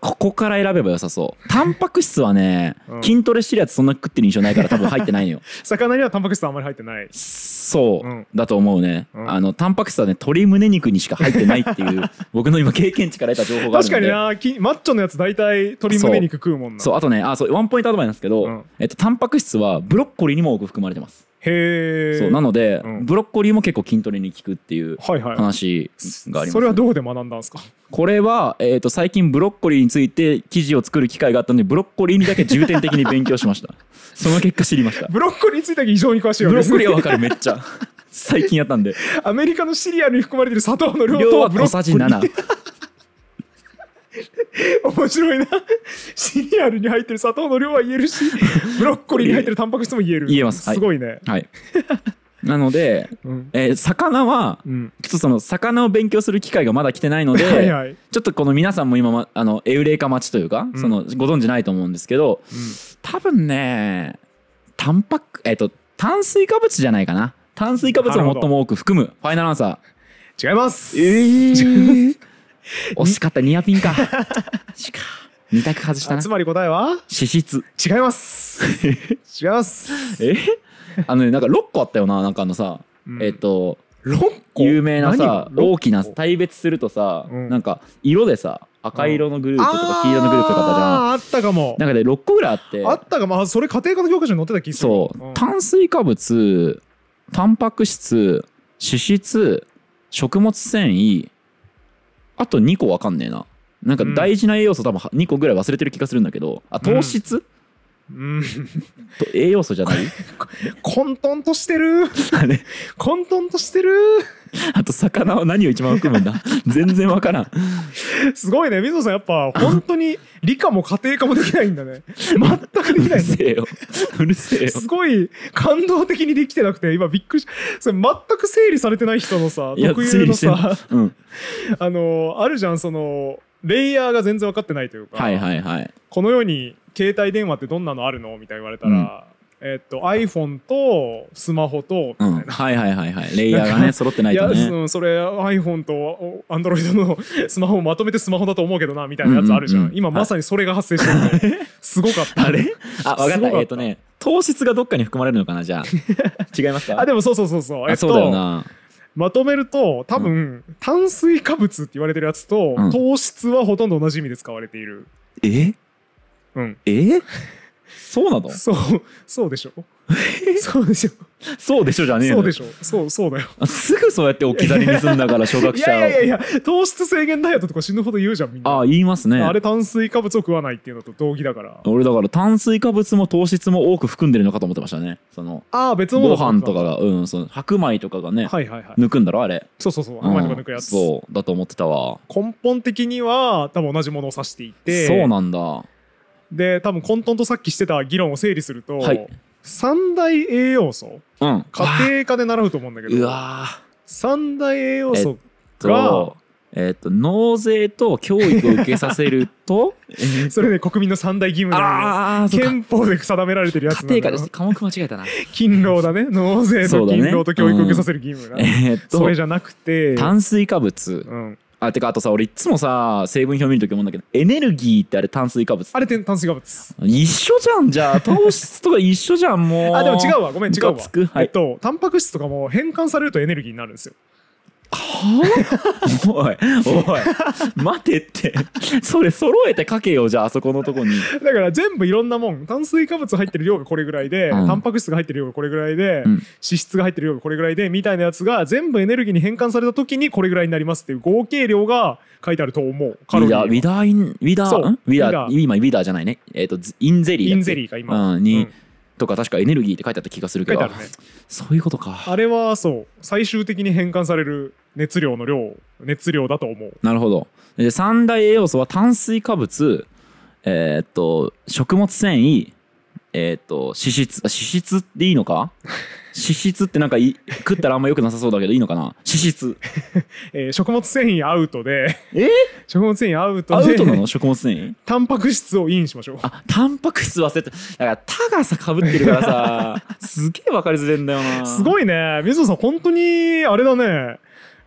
ここから選べば良さそうタンパク質はね、うん、筋トレしてるやつそんな食ってる印象ないから多分入ってないのよ 魚にはタンパク質あんまり入ってないそう、うん、だと思うね、うん、あのタンパク質はね鶏胸肉にしか入ってないっていう 僕の今経験値から得た情報がある確かになきマッチョのやつ大体鶏胸肉食うもんなそうあとねあそうワンポイントアドバイスなんですけど、えっと、タンパク質はブロッコリーにも多く含まれてますへそうなので、うん、ブロッコリーも結構筋トレに効くっていう話があります、ねはいはい、それはどこで学んだんですかこれは、えーと、最近ブロッコリーについて記事を作る機会があったのでブロッコリーにだけ重点的に勉強しました その結果知りましたブロッコリーについて非常に詳しいよ、です、ね、ブロッコリーはわかるめっちゃ最近やったんでアメリカのシリアルに含まれてる砂糖の量とはブロッコリー小さじ7面白いなシリアルに入ってる砂糖の量は言えるしブロッコリーに入ってるタンパク質も言える言えますはいすごいねはいなので、うんえー魚は、うんちょっとその魚を勉強する機会がまだ来てないので はいはいちょっとこの皆さんも今、ま、あのエウレカ待ちというか、んそのご存知ないと思うんですけど多分ねタンパクえっ、と炭水化物じゃないかな炭水化物を最も多く含むファイナルアンサー違いますえー 惜 しかったニアピンかしか 二択外したなつまり答えは脂質違います 違いますえあのねなんか6個あったよななんかあのさ、うん、えっ、と、6個有名なさ大きな大別するとさ、うん、なんか色でさ赤色のグループとか黄色のグループとかあったじゃんあったかもなんかで6個ぐらいあってあったかもそれ家庭科の教科書に載ってた気そう、うん、炭水化物タンパク質脂質食物繊維あと2個わかんねえななんか大事な栄養素多分2個ぐらい忘れてる気がするんだけどあ糖質、うん、栄養素じゃない混沌としてる混沌としてるあと魚は何を一番含むんだ全然わからんすごいね水野さんやっぱ本当に理科も家庭科もできないんだね全くできない、ね、うるせえようるせえよすごい感動的にできてなくて今びっくりしそれ全く整理されてない人のさ特有のさ、うん、あのあるじゃんそのレイヤーが全然分かってないというか、はいはいはい、このように携帯電話ってどんなのあるのみたいに言われたら、うん、えー、っと iPhone とスマホとみたいな、うん、はいはいはいはいレイヤーがね揃ってないとねいや、うそれ iPhone と Android のスマホをまとめてスマホだと思うけどなみたいなやつあるじゃんうんうんうん、今まさにそれが発生してる、ね、すごかったあれあ分かったえっとね糖質がどっかに含まれるのかなじゃあ 違いますかあでもそうそうそうそうえっと、そうだよなまとめると多分、炭水化物って言われてるやつと、うん糖質はほとんど同じ意味で使われている。えうん、え そうなのそうそうでしょ そうでしょそうでしょじゃねえそうでしょそうそうだよすぐそうやって置き去りにすんだから小学者いやいやいや糖質制限ダイエットとか死ぬほど言うじゃんみんなあ言いますねあれ炭水化物を食わないっていうのと同義だから俺だから炭水化物も糖質も多く含んでるのかと思ってましたねそのああ別のご飯とかがうんその白米とかがね、はいはいはい、抜くんだろあれそうそうそう白米とか抜くやつ、うん、そうだと思ってたわ根本的には多分同じものを指していてそうなんだで多分混沌とさっきしてた議論を整理すると、はい、三大栄養素、うん、家庭科で習うと思うんだけどうわ三大栄養素が、えっと、えっと、納税と教育を受けさせると それね国民の三大義務なの憲法で定められてるやつ家庭科です科目間違えたな勤労だね納税と勤労と教育を受けさせる義務が、ねうん、えー、それじゃなくて炭水化物、うんあてかあとさ俺いつもさ成分表見るとき思うんだけどエネルギーってあれ炭水化物あれて炭水化物一緒じゃんじゃあ 糖質とか一緒じゃんもうあでも違うわごめん違うわ、はい、えっとタンパク質とかも変換されるとエネルギーになるんですよ おいおい待てってそれ揃えて書けよじゃああそこのとこにだから全部いろんなもん炭水化物入ってる量がこれぐらいで、うん、タンパク質が入ってる量がこれぐらいで、うん、脂質が入ってる量がこれぐらいでみたいなやつが全部エネルギーに変換された時にこれぐらいになりますっていう合計量が書いてあると思うカロリーウィダーインウィダーウィダー今ウィダーじゃないねえっ、ー、とインゼリーインゼリーが今、うん、に、うんとか確かエネルギーって書いてあった気がするけど、ね、そういうことかあれはそう最終的に変換される熱量の量熱量だと思うなるほどで3大栄養素は炭水化物えー、っと食物繊維えー、っと脂質脂質っていいのか脂質ってなんかい食ったらあんま良くなさそうだけどいいのかな脂質 えー食物繊維アウトで、え食物繊維アウトアで、ウトなの食物繊維 タンパク質をインしましょう。あタンパク質忘れてだから「た」がさかぶってるからさ すげえ分かりづらいんだよなすごいね。水野さん、本当に、あれだね。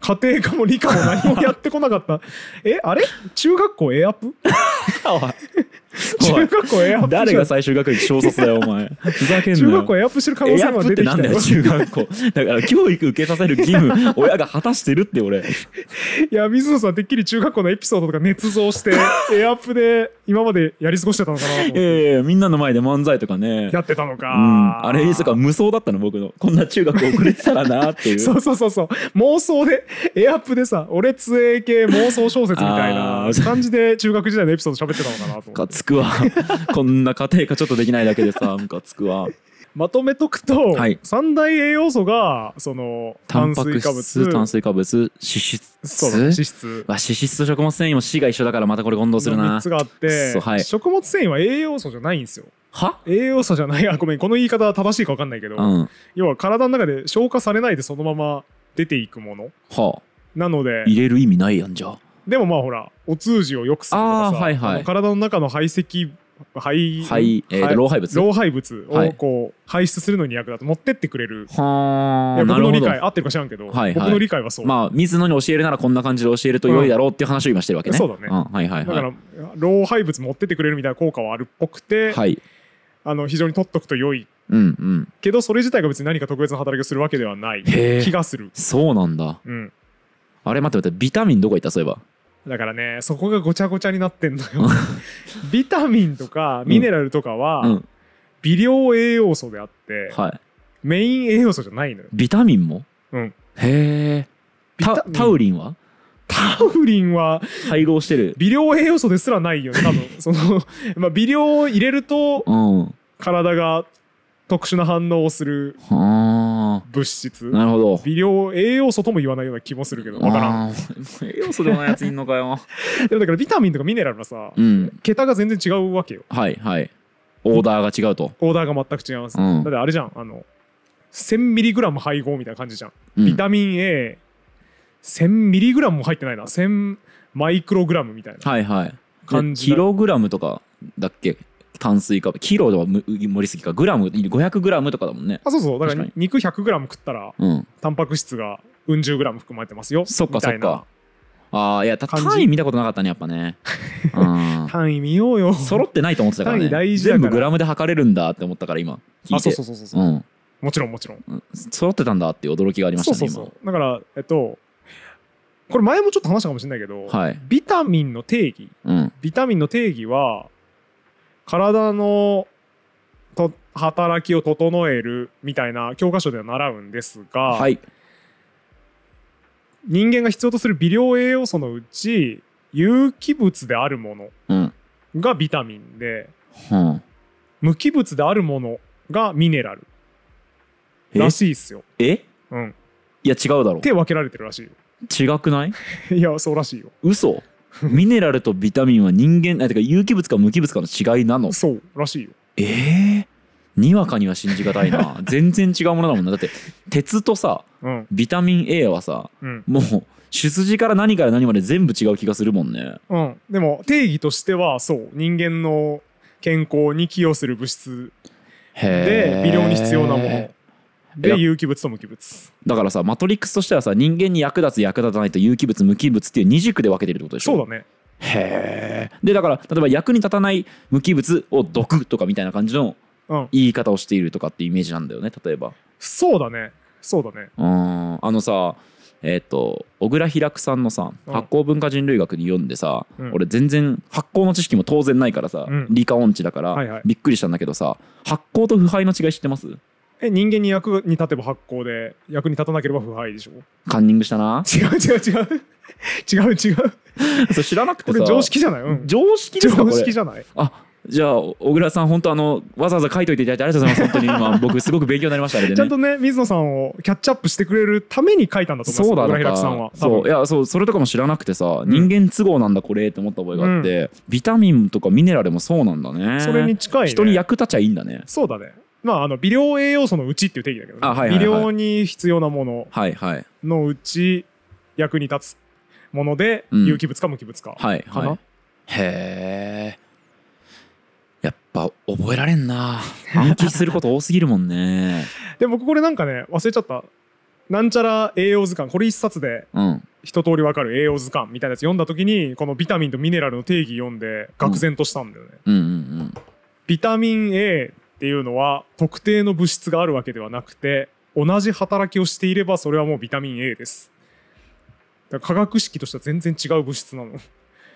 家庭科も理科も何もやってこなかった。え、あれ中学校エアップ中学校エアップ誰が最終学歴小卒だよお前ふざけんなよ中学校エアアップしてる可能性も出てんだよ中学校だから教育受けさせる義務 親が果たしてるって俺いや水野さんてっきり中学校のエピソードとか捏造して エアアップで今までやり過ごしてたのかなとええみんなの前で漫才とかねやってたのか、うん、あれいつか無双だったの僕の こんな中学遅れてたらなっていうそうそうそうそう妄想でエアアップでさ俺つえ系妄想小説みたいな感じで中学時代のエピソード喋ってたのかなと思ってつくわ こんな家庭科ちょっとできないだけでさむかつくわまとめとくと、はい三大栄養素がそのタン炭パ水ク化質物炭水化物脂質そうね脂質わ脂質と食物繊維も C が一緒だからまたこれ混同するな3つがあって、はい食物繊維は栄養素じゃないんですよは栄養素じゃないあごめんこの言い方は正しいか分かんないけど、うん要は体の中で消化されないでそのまま出ていくものあなので入れる意味ないやんじゃあでもまあほらお通じをよくするとかさ、はいはい、の体の中の排斥排排、えー、老廃物老廃物をこう排出するのに役立つ持ってってくれるは僕の理解合ってるか知らんけど、はいはい、僕の理解はそうまあ水野に教えるならこんな感じで教えると良いだろうっていう話を今してるわけね、うん、そうだね、うん、はいはい、はい、だから老廃物持ってってくれるみたいな効果はあるっぽくて、はい、あの非常に取っとくと良い、うんうん、けどそれ自体が別に何か特別な働きをするわけではない気がするそうなんだ、うん、あれ待って待ってビタミンどこ行ったそういえばだからねそこがごちゃごちゃになってんのよ ビタミンとかミネラルとかは、うんうん、微量栄養素であって、はい、メイン栄養素じゃないのよビタミンもうんへえタウリンはタウリンは配合してる微量栄養素ですらないよね多分 その、まあ、微量を入れると、体が特殊な反応をする、うん物質なるほど微量栄養素とも言わないような気もするけど分からん栄養素でもないやついんのかよ でもだからビタミンとかミネラルはさ、うん、桁が全然違うわけよはいはいオーダーが違うとオーダーが全く違います、うん、だってあれじゃんあの 1000mg 配合みたいな感じじゃん、うん、ビタミン A 1000mg も入ってないな1000マイクログラムみたいなはいはいキログラムとかだっけ炭水化物キロでは盛りすぎかグラム500グラムとかだもんねあそうそうだから肉100グラム食ったら、うん、タンパク質がうん十グラム含まれてますよそっかそっかああいや単位見たことなかったねやっぱね、単位見ようよ揃ってないと思ってたからね大事全部グラムで測れるんだって思ったから今聞いてあそうそうそうそう、うん、もちろんもちろん、揃ってたんだっていう驚きがありましたねそうそうだからえっとこれ前もちょっと話したかもしれないけど、はい、ビタミンの定義、うん、ビタミンの定義は体のと働きを整えるみたいな教科書では習うんですが、はい、人間が必要とする微量栄養素のうち有機物であるものがビタミンで、うん、無機物であるものがミネラルらしいっすよ。えうん、いや違うだろう。手分けられてるらしいよ。違くない いやそうらしいよ。嘘 ミネラルとビタミンは人間あてか有機物か無機物かの違いなのそうらしいよええー、にわかには信じがたいな 全然違うものだもんなだって鉄とさ、うん、ビタミン A はさ、うん、もう出自から何から何まで全部違う気がするもんねうんでも定義としてはそう人間の健康に寄与する物質で微量に必要なもので有機物と無機物だからさマトリックスとしてはさ人間に役立つ役立たないと有機物無機物っていう二軸で分けてるってことでしょそうだねへえでだから例えば役に立たない無機物を毒とかみたいな感じの言い方をしているとかってイメージなんだよね例えばそうだねそうだねうんあのさえっ、ー、と小倉平久さんのさ発酵文化人類学に読んでさ、うん、俺全然発酵の知識も当然ないからさ、うん、理科音痴だから、びっくりしたんだけどさ、発酵と腐敗の違い知ってますえ人間に役に立てば発行で役に立たなければ腐敗でしょカンニングしたな違う違う違う 違う違うそう知らなくてこれ常識じゃない、うん、常識ですか常識じゃないあじゃあ小倉さん本当あのわざわざ書いといていただいてありがとうございます本当に今僕すごく勉強になりましたあれで、ね、ちゃんとね水野さんをキャッチアップしてくれるために書いたんだと思います小倉さんはそういやそうそれとかも知らなくてさ、うん、人間都合なんだこれって思った覚えがあって、うん、ビタミンとかミネラルもそうなんだねそれに近い、ね、人に役立ちゃいいんだねそうだねまあ、あの微量栄養素のうちっていう定義だけど、ね、はいはい、微量に必要なもののうち役に立つもので有機物か無機物か、うん、はい、はい、へえやっぱ覚えられんな 暗記すること多すぎるもんねで僕これなんかね忘れちゃったなんちゃら栄養図鑑これ一冊で一通りわかる栄養図鑑みたいなやつ読んだ時にこのビタミンとミネラルの定義読んで愕然としたんだよね、うん、うんうんうんビタミン A っていうのは特定の物質があるわけではなくて同じ働きをしていればそれはもうビタミン A です化学式としては全然違う物質なの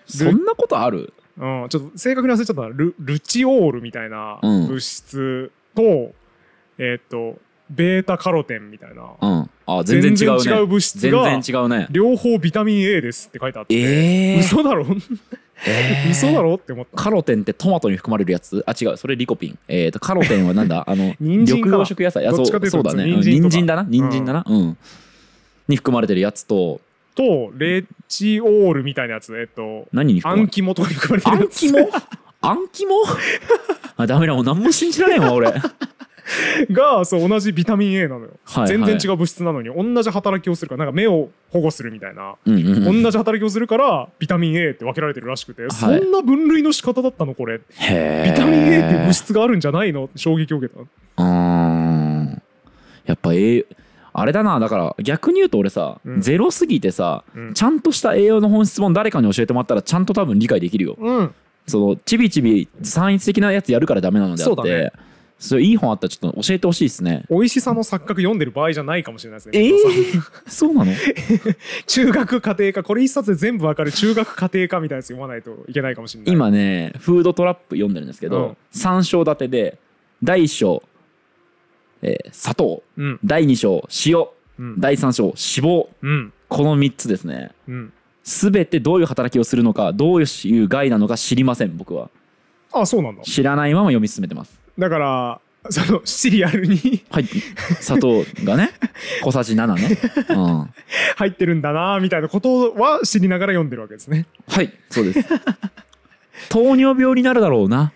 そんなことあるうん、ちょっと正確に忘れちゃったルルチオールみたいな物質と、うん、えっ、とベータカロテンみたいな、うん、あ全然違う、ね,、違う物質が全然違う、ね、両方ビタミン A ですって書いてあって、えー、嘘だろえー、嘘だろって思ったカロテンってトマトに含まれるやつあ違うそれリコピンえっ、ー、とカロテンはなんだ あの人緑黄色野菜あそうそうだね人参だな人参だな、うん、うん、に含まれてるやつととレチオールみたいなやつえっと何にアンキモとかに含まれてるやつアンキアンキモ あダメだもう何も信じられんわ俺 がそう同じビタミン A なのよ、はいはい、全然違う物質なのに同じ働きをするからなんか目を保護するみたいな、うんうんうん、同じ働きをするからビタミン A って分けられてるらしくて、はい、そんな分類の仕方だったのこれビタミン A っていう物質があるんじゃないのって衝撃を受けたうんやっぱ A あれだなだから逆に言うと俺さ、うん、ゼロすぎてさ、うん、ちゃんとした栄養の本質も誰かに教えてもらったらちゃんと多分理解できるよ、うん、そのちびちび散逸的なやつやるからダメなのであって、それいい本あったらちょっと教えてほしいですね。美味しさの錯覚読んでる場合じゃないかもしれないですね。えー、そうなの中学家庭科これ一冊で全部わかる中学家庭科みたいなやつ読まないといけないかもしれない。今ねフードトラップ読んでるんですけど、うん、3章立てで第1章、えー、砂糖、うん、第2章塩、うん、第3章脂肪、うん、この3つですね。全てどういう働きをするのかどういう害なのか知りません僕は。あそうなんだ知らないまま読み進めてます。だからそのシリアルにはい砂糖がね 小さじ7ね、うん、入ってるんだなみたいなことは知りながら読んでるわけですねはいそうです糖尿病になるだろうな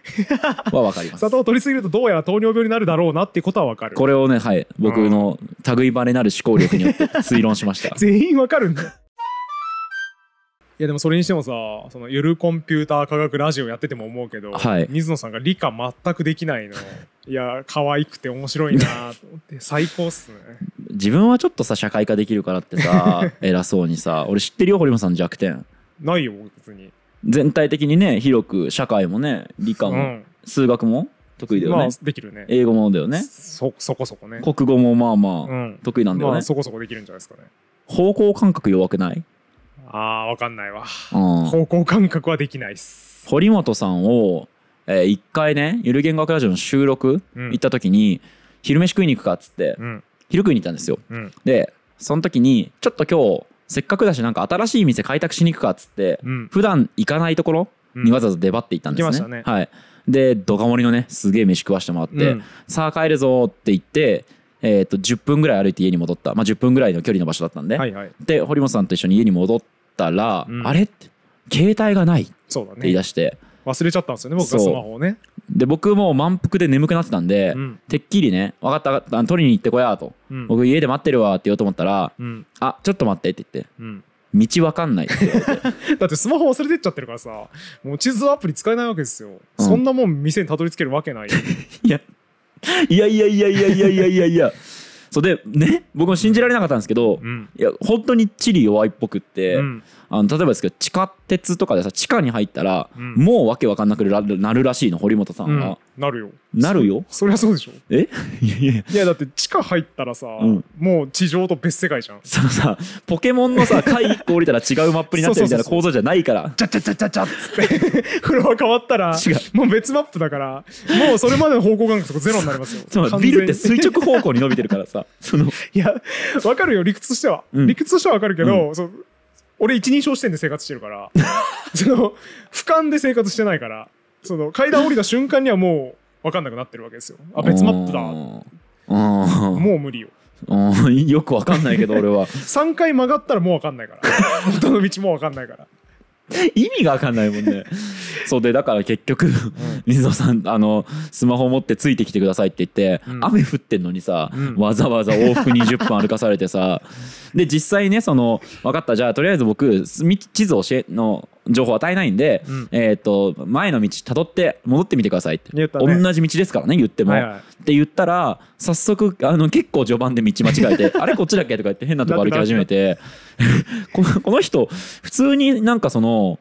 は分かります砂糖を取りすぎるとどうやら糖尿病になるだろうなってことは分かるこれをねはい僕の類いばれなる思考力によって推論しました 全員分かるんだやでもそれにしてもさそのゆるコンピューター科学ラジオやってても思うけど、はい、水野さんが理科全くできないの いや可愛くて面白いなと思って最高っすね自分はちょっとさ社会科できるからってさ 偉そうにさ俺知ってるよ堀本さん弱点ないよ別に全体的にね広く社会もね理科も、うん、数学も得意だよね、まあ、できるね英語もだよねそそこそこね国語もまあまあ、得意なんだよね、まあ、そこそこできるんじゃないですかね方向感覚弱くないああ分かんないわ、うん、方向感覚はできないっす堀本さんを、えー、1回ねゆる言語学ラジオの収録行った時に、うん、昼飯食いに行くかっつって、うん、昼食いに行ったんですよ、でその時にちょっと今日せっかくだしなんか新しい店開拓しに行くかっつって、うん、普段行かないところにわざわざ出張って行ったんですねね、はいでドカ盛りのねすげえ飯食わしてもらって、さあ帰るぞって言ってえー、と10分ぐらい歩いて家に戻った、まあ、10分ぐらいの距離の場所だったんで、はいはい、で堀本さんと一緒に家に戻ったら、うん、あれ携帯がないって言い出して、ね、忘れちゃったんですよね僕がスマホをねで僕も満腹で眠くなってたんで、うん、てっきりね「分かった分かった取りに行ってこや」と、うん、僕家で待ってるわ」って言おうと思ったら「うん、あちょっと待って」って言って。うん道わかんないって だってスマホ忘れてっちゃってるからさもう地図アプリ使えないわけですよ、うん、そんなもん店にたどり着けるわけない いやいやいやいやいやいやいやいやそうでね僕も信じられなかったんですけど、いや本当に地理弱いっぽくって、あの例えばですけど地下鉄とかでさ地下に入ったら、うん、もうわけわかんなくなるらしいの堀本さんが、うん、なるよなるよそりゃそうでしょえ いやだって地下入ったらさ、うん、もう地上と別世界じゃんそのさポケモンのさ 階1個降りたら違うマップになってるみたいな構造じゃないからチゃチゃチゃチゃチゃっつって フロア変わったらもう別マップだからもうそれまでの方向感覚とかゼロになりますよそビルって垂直方向に伸びてるからさそのいやわかるよ理屈としては、理屈としてはわかるけど、そ俺一人称視点で生活してるから その俯瞰で生活してないからその階段降りた瞬間にはもう分かんなくなってるわけですよあ別マップだもう無理よよく分かんないけど俺は3 回曲がったらもう分かんないから元の道も分かんないから意味が分かんないもんね そうでだから結局、水野さんあのスマホ持ってついてきてくださいって言って、うん、雨降ってんのにさ、うん、わざわざ往復20分歩かされてさで実際ねその分かったじゃあとりあえず僕地図教えの情報を与えないんで、うん、えっ、と前の道たどって戻ってみてくださいって、ね、同じ道ですからね言っても、はいはい、って言ったら早速あの結構序盤で道間違えて あれこっちだっけとか言って変なとこ歩き始めて この人普通になんかその。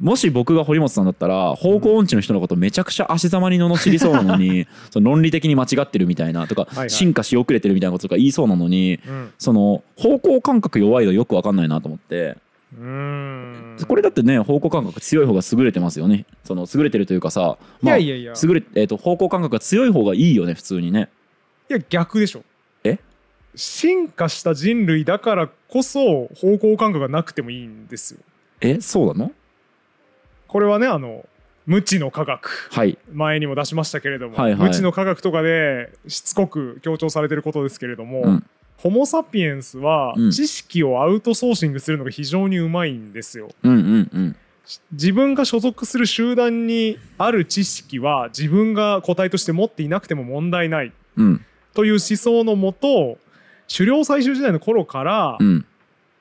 もし僕が堀本さんだったら方向音痴の人のことめちゃくちゃ足ざまに罵りそうなのに その論理的に間違ってるみたいなとか進化し遅れてるみたいなこととか言いそうなのに、その方向感覚弱いのよく分かんないなと思ってうんこれだってね方向感覚強い方が優れてますよねその優れてるというかさ、まあ、いやいやいや優れ、えーと、方向感覚が強い方がいいよね普通にねいや逆でしょえ進化した人類だからこそ方向感覚がなくてもいいんですよえそうなのこれはねあの無知の科学、はい、前にも出しましたけれども、はいはい、無知の科学とかでしつこく強調されてることですけれども、うんホモ・サピエンスは知識をアウトソーシングするのが非常にうまいんですよ。うんうんうん自分が所属する集団にある知識は自分が個体として持っていなくても問題ない、という思想のもと狩猟採集時代の頃から、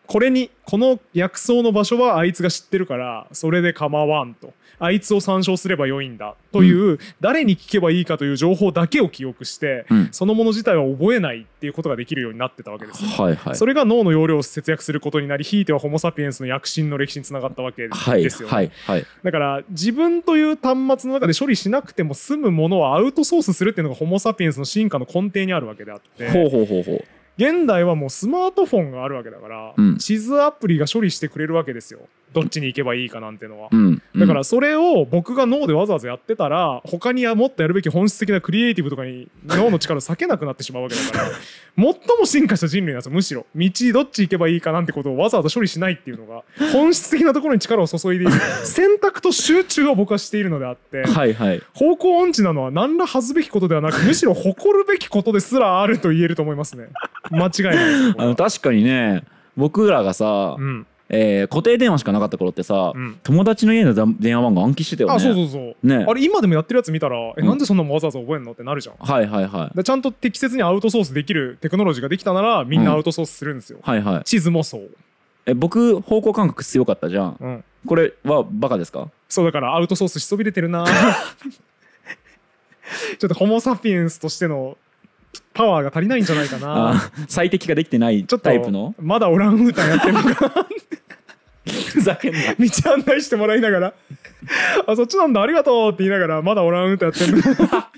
これにこの薬草の場所はあいつが知ってるからそれで構わんと、あいつを参照すればよいんだという、うん、誰に聞けばいいかという情報だけを記憶して、うん、そのもの自体は覚えないっていうことができるようになってたわけです、はいはい、それが脳の容量を節約することになりひいてはホモ・サピエンスの躍進の歴史につながったわけですよね、はいはいはい、だから自分という端末の中で処理しなくても済むものをアウトソースするっていうのがホモ・サピエンスの進化の根底にあるわけであってほうほうほうほう現代はもうスマートフォンがあるわけだから、うん、地図アプリが処理してくれるわけですよ。どっちに行けばいいかなんてのは、うんだからそれを僕が脳でわざわざやってたら他にはもっとやるべき本質的なクリエイティブとかに脳の力を避けなくなってしまうわけだから 最も進化した人類なんですよむしろ道どっち行けばいいかなんてことをわざわざ処理しないっていうのが本質的なところに力を注いでいる 選択と集中を僕はしているのであって、はいはい、方向音痴なのは何ら恥ずべきことではなくむしろ誇るべきことですらあると言えると思いますね間違いないですあの確かにね僕らがさ、うんえー、固定電話しかなかった頃ってさ、うん、友達の家の電話番号暗記してたよねあそうそうそう、ね、あれ今でもやってるやつ見たら、うん、えなんでそんなわざわざ覚えんのってなるじゃんはいはいはいちゃんと適切にアウトソースできるテクノロジーができたならみんなアウトソースするんですよ、うん、はいはい地図もそうえ僕方向感覚強かったじゃん、うん、これはバカですかそうだからアウトソースしそびれてるな ちょっとホモ・サピエンスとしてのパワーが足りないんじゃないかな最適化できてないタイプのまだオランウータンやってるのかふざけんな道案内してもらいながらあそっちなんだありがとうって言いながらまだオランウータンやってるの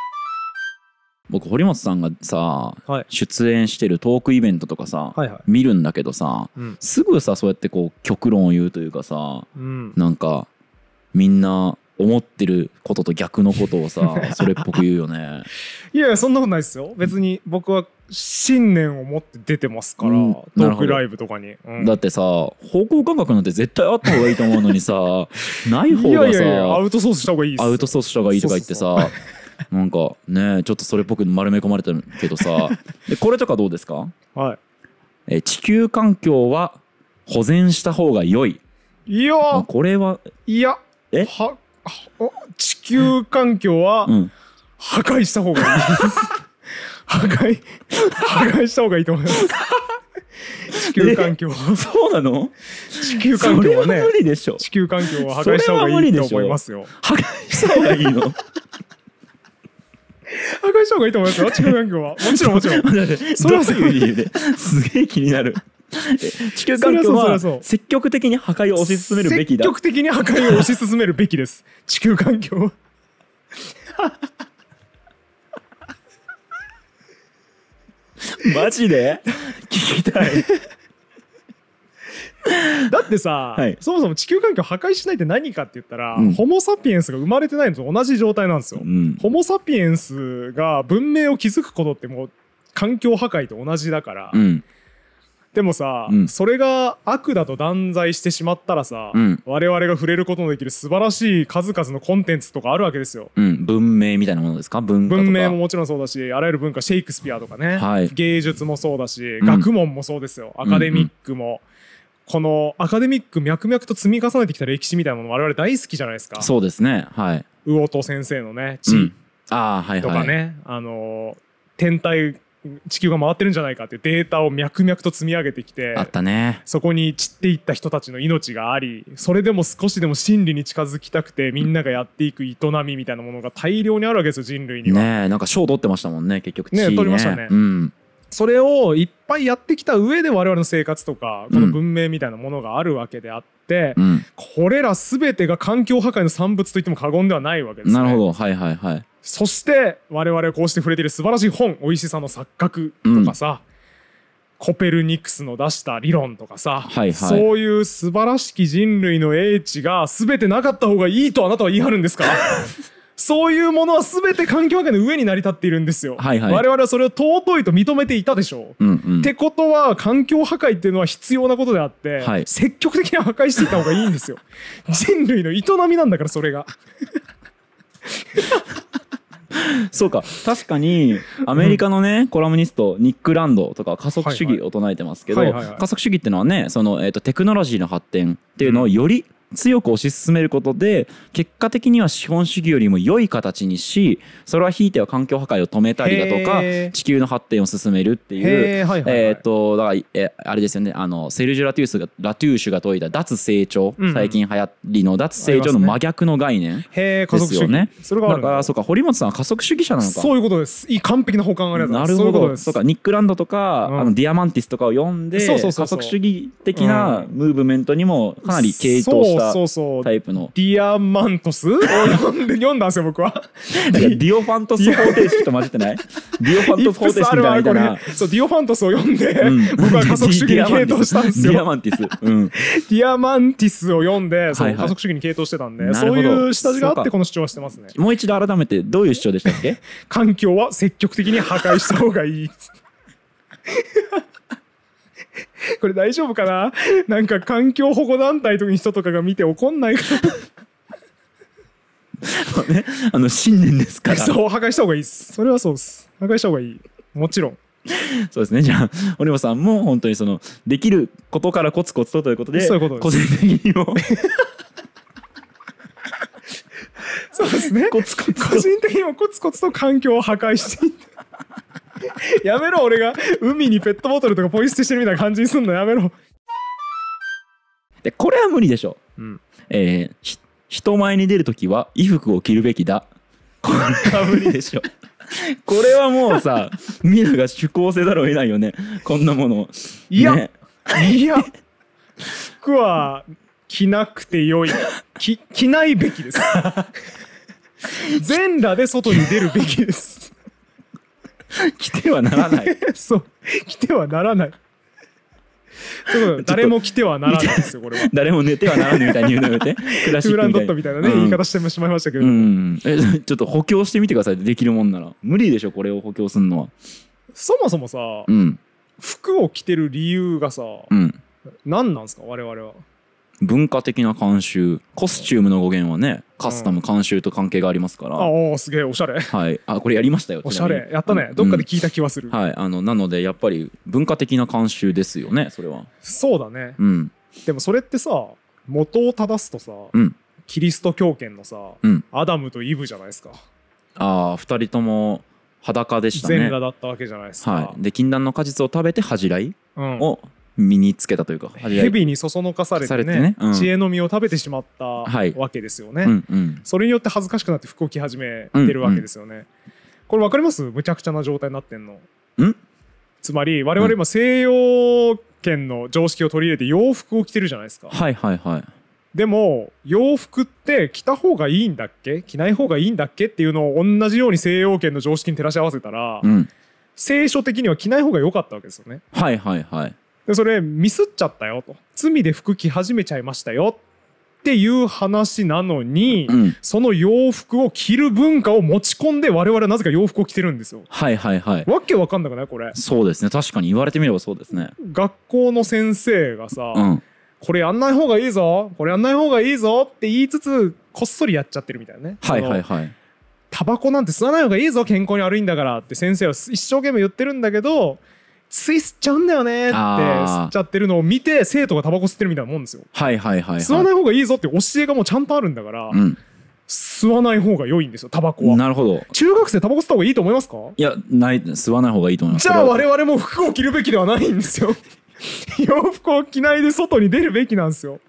僕堀本さんがさ、はい、出演してるトークイベントとかさ、はいはい、見るんだけどさ、うん、すぐさそうやってこう極論を言うというかさ、うん、なんかみんな思ってることと逆のことをさ それっぽく言うよねいやいやそんなことないですよ別に僕は信念を持って出てますから、うん、トークライブとかに、うん、だってさ方向感覚なんて絶対あった方がいいと思うのにさ ない方がさアウトソースした方がいいアウトソースした方がいいとか言ってさなんかねちょっとそれっぽく丸め込まれてるけどさ でこれとかどうですか、はいえ地球環境は保全した方が良いいやこれはいやえは地球環境は破壊した方がいい、破壊破壊した方がいいと思います地球環境はそうなの地球環境はね無理でしょ地球環境は破壊した方がいいと思いますよ破壊した方がいいの破壊した方がいいと思いますよ地球環境はもちろんもちろん それはすいすげえ気になる 地球環境は積極的に破壊を推し進めるべきだ積極的に破壊を推し進めるべきです 地球環境 マジで聞きたいだってさ、はい、そもそも地球環境破壊しないって何かって言ったら、うん、ホモ・サピエンスが生まれてないのと同じ状態なんですよ、うん、ホモ・サピエンスが文明を築くことってもう環境破壊と同じだから、うん、でもさ、うんそれが悪だと断罪してしまったらさ、うん我々が触れることのできる素晴らしい数々のコンテンツとかあるわけですよ。うん、文明みたいなものですか文化とか文明ももちろんそうだしあらゆる文化シェイクスピアとかね、はい芸術もそうだしん学問もそうですよアカデミックも、このアカデミック脈々と積み重ねてきた歴史みたいなもの我々大好きじゃないですかそうですねはい魚戸先生のね「う地あはいとはかいね、あの天体地球が回ってるんじゃないかっていうデータを脈々と積み上げてきてあったねそこに散っていった人たちの命がありそれでも少しでも真理に近づきたくてみんながやっていく営みみたいなものが大量にあるわけですよ人類には。ねなんか賞取ってましたもんね結局ね取りましたね。うん、それをいっぱいやってきた上で我々の生活とかこの文明みたいなものがあるわけであって、うん、これら全てが環境破壊の産物といっても過言ではないわけですね。なるほどはいはいはい。そして我々こうして触れている素晴らしい本「おいしさの錯覚」とかさ、うん、コペルニクスの出した理論とかさ、はいはい、そういう素晴らしき人類の英知が全てなかった方がいいとあなたは言い張るんですか そういうものは全て環境破壊の上に成り立っているんですよ。はいはい、我々はそれを尊いと認めていたでしょう。うんうん、ってことは環境破壊っていうのは必要なことであって、はい、積極的に破壊していった方がいいんですよ。人類の営みなんだからそれが。そうか確かにアメリカのね、コラムニストニック・ランドとか加速主義を唱えてますけど、加速主義っていうのはねその、えーとテクノロジーの発展っていうのをより強く推し進めることで結果的には資本主義よりも良い形にしそれはひいては環境破壊を止めたりだとか地球の発展を進めるっていう、はいはい、えっ、ー、とだからえあれですよねあのセルジュ・ラトゥースがラトゥーシュが説いた脱成長、うん、最近流行りの脱成長の真逆の概念ですよね。そだからそうか堀本さんは加速主義者なのかそういうことです。いい完璧な保管ありがなるほどそうかニックランドとか、うん、あのディアマンティスとかを読んで加速主義的なムーブメントにもかなり傾倒したたタイプのディアマントス 読んだんですよ僕はディオファントス方程式と混じってないディオファントス方程式みたいなそうディオファントスを読んで、うん、僕は加速主義に傾倒したんですよディアマンティス、うん、ディアマンティスを読んで、そはいはい、加速主義に傾倒してたんでそういう下地があってこの主張はしてますねもう一度改めてどういう主張でしたっけ環境は積極的に破壊した方がいい これ大丈夫かななんか環境保護団体との人とかが見て怒んないかなあ ね、あの信念ですから そう破壊した方がいいですそれはそうです破壊した方がいいもちろんそうですねじゃあオリさんも本当にそのできることからコツコツとということでそういうこと個人的にもそうですねコツコツ個人的にもコツコツと環境を破壊していった やめろ俺が海にペットボトルとかポイ捨てしてるみたいな感じにすんのやめろでこれは無理でしょ、うんえー人前に出るときは衣服を着るべきだこれは無理でしょ これはもうさみんなが趣向せざるを得ないよねこんなものいや、ね、いや服は着なくてよい着着ないべきです 全裸で外に出るべきです 来てはならない そう来てはならないそう誰も来てはならないですよこれは 誰も寝てはならぬみたいに言うのよってクラシックみたいなランドットみたいなね、うん、言い方してしまいましたけど、うん、えちょっと補強してみてくださいできるもんなら無理でしょこれを補強するのはそもそもさ、うん、服を着てる理由がさ、うん、何なんですか我々は文化的な慣習コスチュームの語源はねカスタム慣習と関係がありますからあおすげえおしゃれはいあこれやりましたよおしゃれやったねどっかで聞いた気はする、うん、はいあのなのでやっぱり文化的な慣習ですよねそれはそうだねうんでもそれってさ元を正すとさ、うん、キリスト教圏のさ、うん、アダムとイブじゃないですかああ2人とも裸でしたね全裸だったわけじゃないですか、はい、で禁断の果実を食べて恥じらいを、うん身につけたというか蛇にそそのかされてね、ねうん、知恵の実を食べてしまったわけですよね、うんうん、それによって恥ずかしくなって服を着始めてるわけですよね、うんうん、これ分かりますむちゃくちゃな状態になってんのんつまり我々今西洋圏の常識を取り入れて洋服を着てるじゃないですかはいはいはいでも洋服って着た方がいいんだっけ着ない方がいいんだっけっていうのを同じように西洋圏の常識に照らし合わせたら、うん、聖書的には着ない方が良かったわけですよねはいはいはいでそれミスっちゃったよと罪で服着始めちゃいましたよっていう話なのに、うん、その洋服を着る文化を持ち込んで我々はなぜか洋服を着てるんですよ。はいはいはい。わけわかんなくないこれ。そうですね確かに言われてみればそうですね。学校の先生がさ、うん、これやんない方がいいぞこれやんない方がいいぞって言いつつこっそりやっちゃってるみたいなね。はいはいはい。タバコなんて吸わない方がいいぞ健康に悪いんだからって先生は一生懸命言ってるんだけど吸い吸っちゃうんだよねって吸っちゃってるのを見て生徒がタバコ吸ってるみたいなもんですよ。はいはいはい、はい、吸わない方がいいぞって教えがもうちゃんとあるんだから、うん、吸わない方が良いんですよタバコは。なるほど。中学生タバコ吸った方がいいと思いますかいやない吸わない方がいいと思います。じゃあ我々も服を着るべきではないんですよ。洋服を着ないで外に出るべきなんですよ。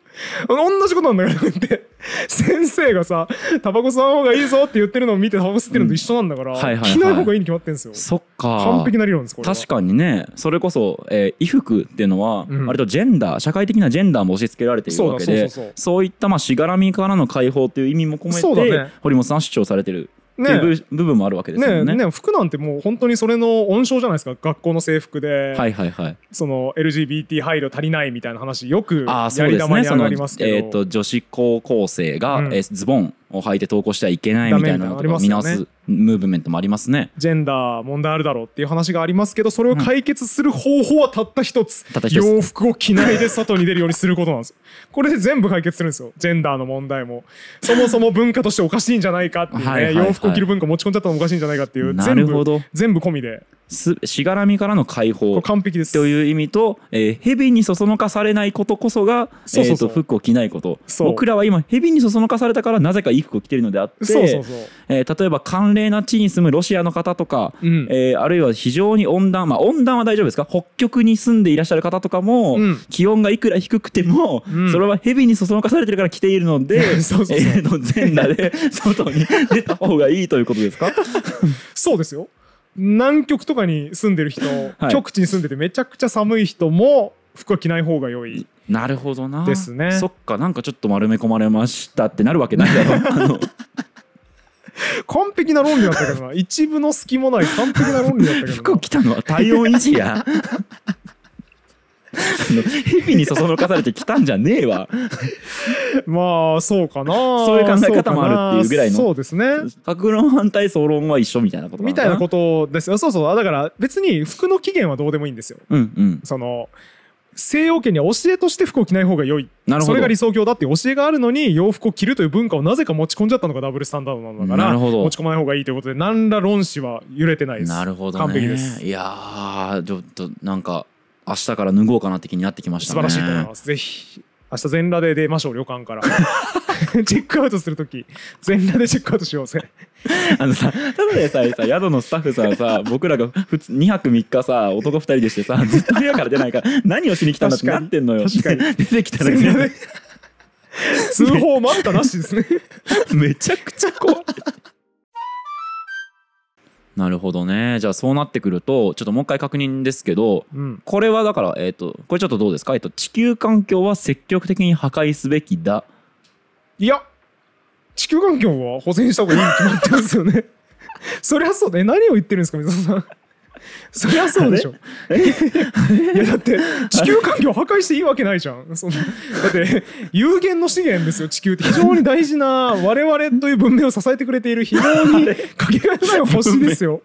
同じことなんだからって先生がさタバコ吸わん方がいいぞって言ってるのを見てタバコ吸ってるのと一緒なんだから、はいはい着ない方がいいに決まってんですよそっか完璧な理論ですこれ確かにねそれこそ、えー、衣服っていうのは、うん、割とジェンダー社会的なジェンダーも押し付けられているわけでそういったまあしがらみからの解放という意味も込めて、ね、堀本さんは主張されてるっていう部分もあるわけですよねね服なんてもう本当にそれの温床じゃないですか学校の制服で、はいはいはい、その LGBT 配慮足りないみたいな話よくやり玉に上がりますけど、ねえー、女子高校生が、うん、ズボンを履いて投稿してはいけないみたいなとか見直すムーブメントもありますねジェンダー問題あるだろうっていう話がありますけどそれを解決する方法はたった一つ,、洋服を着ないで外に出るようにすることなんですこれで全部解決するんですよジェンダーの問題もそもそも文化としておかしいんじゃないかっていうねはい、洋服を着る文化持ち込んじゃったのおかしいんじゃないかっていう全部全部込みですしがらみからの解放完璧ですという意味と、えー、蛇にそそのかされないことこそがそうそうそう、えー、と服を着ないこと僕らは今蛇にそそのかされたからなぜか衣服を着てるのであってそうそうそう、えー、例えば寒冷な地に住むロシアの方とか、うん、えー、あるいは非常に温暖、まあ、温暖は大丈夫ですか北極に住んでいらっしゃる方とかも、うん、気温がいくら低くても、うん、それは蛇にそそのかされてるから着ているので そうそうそう、全裸で 外に出た方がいいということですかそうですよ南極とかに住んでる人、はい、極地に住んでてめちゃくちゃ寒い人も服は着ない方が良いなるほどなですねそっかなんかちょっと丸め込まれましたってなるわけないだろ 完璧な論理だったけどな 一部の隙もない完璧な論理だったけどな服着たのは体温維持や蛇にそそのかされてきたんじゃねえわ まあそうかなそういう考え方もあるっていうぐらいのそうですね格論反対総論は一緒みたいなことみたいなことですよそうそうだから別に服の起源はどうでもいいんですよ、うんうん、その西洋圏には教えとして服を着ない方が良いなそれが理想郷だって教えがあるのに洋服を着るという文化をなぜか持ち込んじゃったのがダブルスタンダードなんだから持ち込まない方がいいということで何ら論旨は揺れてないですなるほど、ね、完璧ですいやちょっとなんか明日から脱ごうかなって気になってきましたね素晴らしいと思いますぜひ明日全裸で出ましょう旅館から チェックアウトする時全裸でチェックアウトしようぜあのさただでさえさ宿のスタッフさんさ僕らが普通2泊3日さ男2人でしてさずっと部屋から出ないから何をしに来たんだってなってんのよ確かに 出てきたら全裸で通報待ったなしですね めちゃくちゃ怖いなるほどねじゃあそうなってくるとちょっともう一回確認ですけど、うん、これはだから、えーと、これちょっとどうですか、えーと、地球環境は積極的に破壊すべきだいや地球環境は保全した方がいいに決まってますよね そりゃそうね何を言ってるんですか水野さん そりゃそうでしょ。いやだって地球環境破壊していいわけないじゃん。そのだって有限の資源ですよ地球って非常に大事な我々という文明を支えてくれている非常に かけがえのない星ですよ。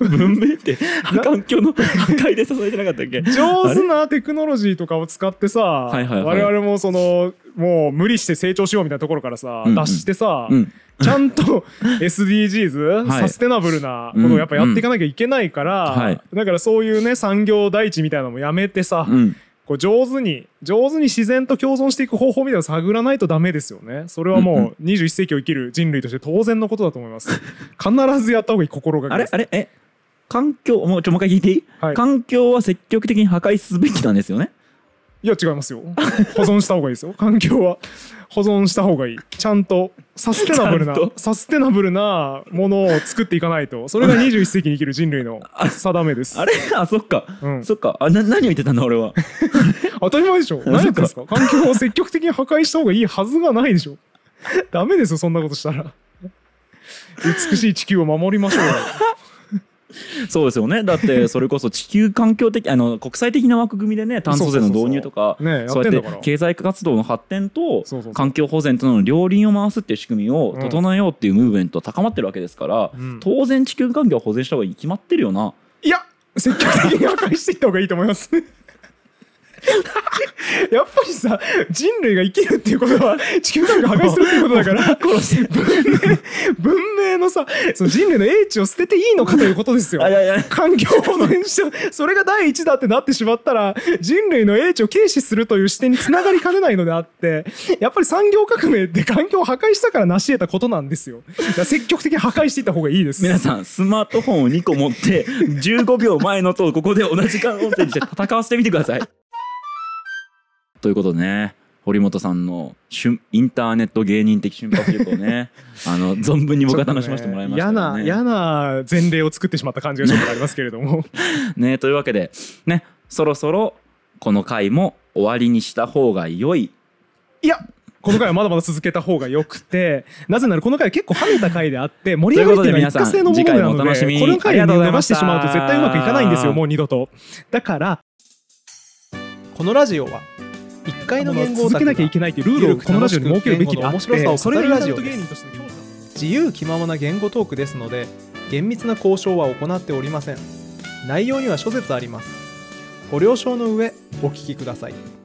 文明って環境の破壊で支えてなかったっけ上手なテクノロジーとかを使ってさ、我々もそのもう無理して成長しようみたいなところからさ、脱してさ、ちゃんと SDGs、サステナブルなことをやっぱやっていかなきゃいけないから、だからそういうね産業大地みたいなのもやめてさ、こう上手に上手に自然と共存していく方法みたいなのを探らないとダメですよねそれはもう21世紀を生きる人類として当然のことだと思います 必ずやった方がいい心がけあれあれえ環境もうちょもう一回聞いていい、はい、環境は積極的に破壊すべきなんですよねいや違いますよ保存した方がいいですよ環境は保存した方がいいちゃんとサステナブルなサステナブルなものを作っていかないとそれが21世紀に生きる人類の定めですあれあそっか、うん、そっかあな何を言ってたんだ俺は 当たり前でしょ何やってんですか環境を積極的に破壊した方がいいはずがないでしょダメですよそんなことしたら美しい地球を守りましょうそうですよねだって それこそ地球環境的あの国際的な枠組みでね炭素税の導入とかそうやって経済活動の発展と環境保全との両輪を回すっていう仕組みを整えようっていうムーブメント高まってるわけですから、うん、当然地球環境を保全した方がいい決まってるよな。いや積極的に破壊していった方がいいと思います やっぱりさ、人類が生きるっていうことは、地球環境破壊するっていうことだから、文明、文明のさ、その人類の英知を捨てていいのかということですよ。いやいや環境保全して、それが第一だってなってしまったら、人類の英知を軽視するという視点につながりかねないのであって、やっぱり産業革命って 環境を破壊したから成し得たことなんですよ。積極的に破壊していった方がいいです。皆さん、スマートフォンを2個持って、15秒前のとここで同じ間音声にして戦わせてみてください。ということでね堀本さんのインターネット芸人的瞬発力をね あの存分に僕は楽しませてもらいました、ね、ね、嫌な嫌な前例を作ってしまった感じがちょっとありますけれども ねというわけでねそろそろこの回も終わりにした方が良いいやこの回はまだまだ続けた方がよくて なぜならこの回結構跳ねた回であって盛り上がりっていうのは一過性のものなのでこの回をしてしまうと絶対うまくいかないんですよもう二度とだからこのラジオは一回の言語を続けなきゃいけないというルールをこのラジオに設けるべきであってそれがインターネの自由気ままな言語トークですので厳密な交渉は行っておりません内容には諸説ありますご了承の上お聞きください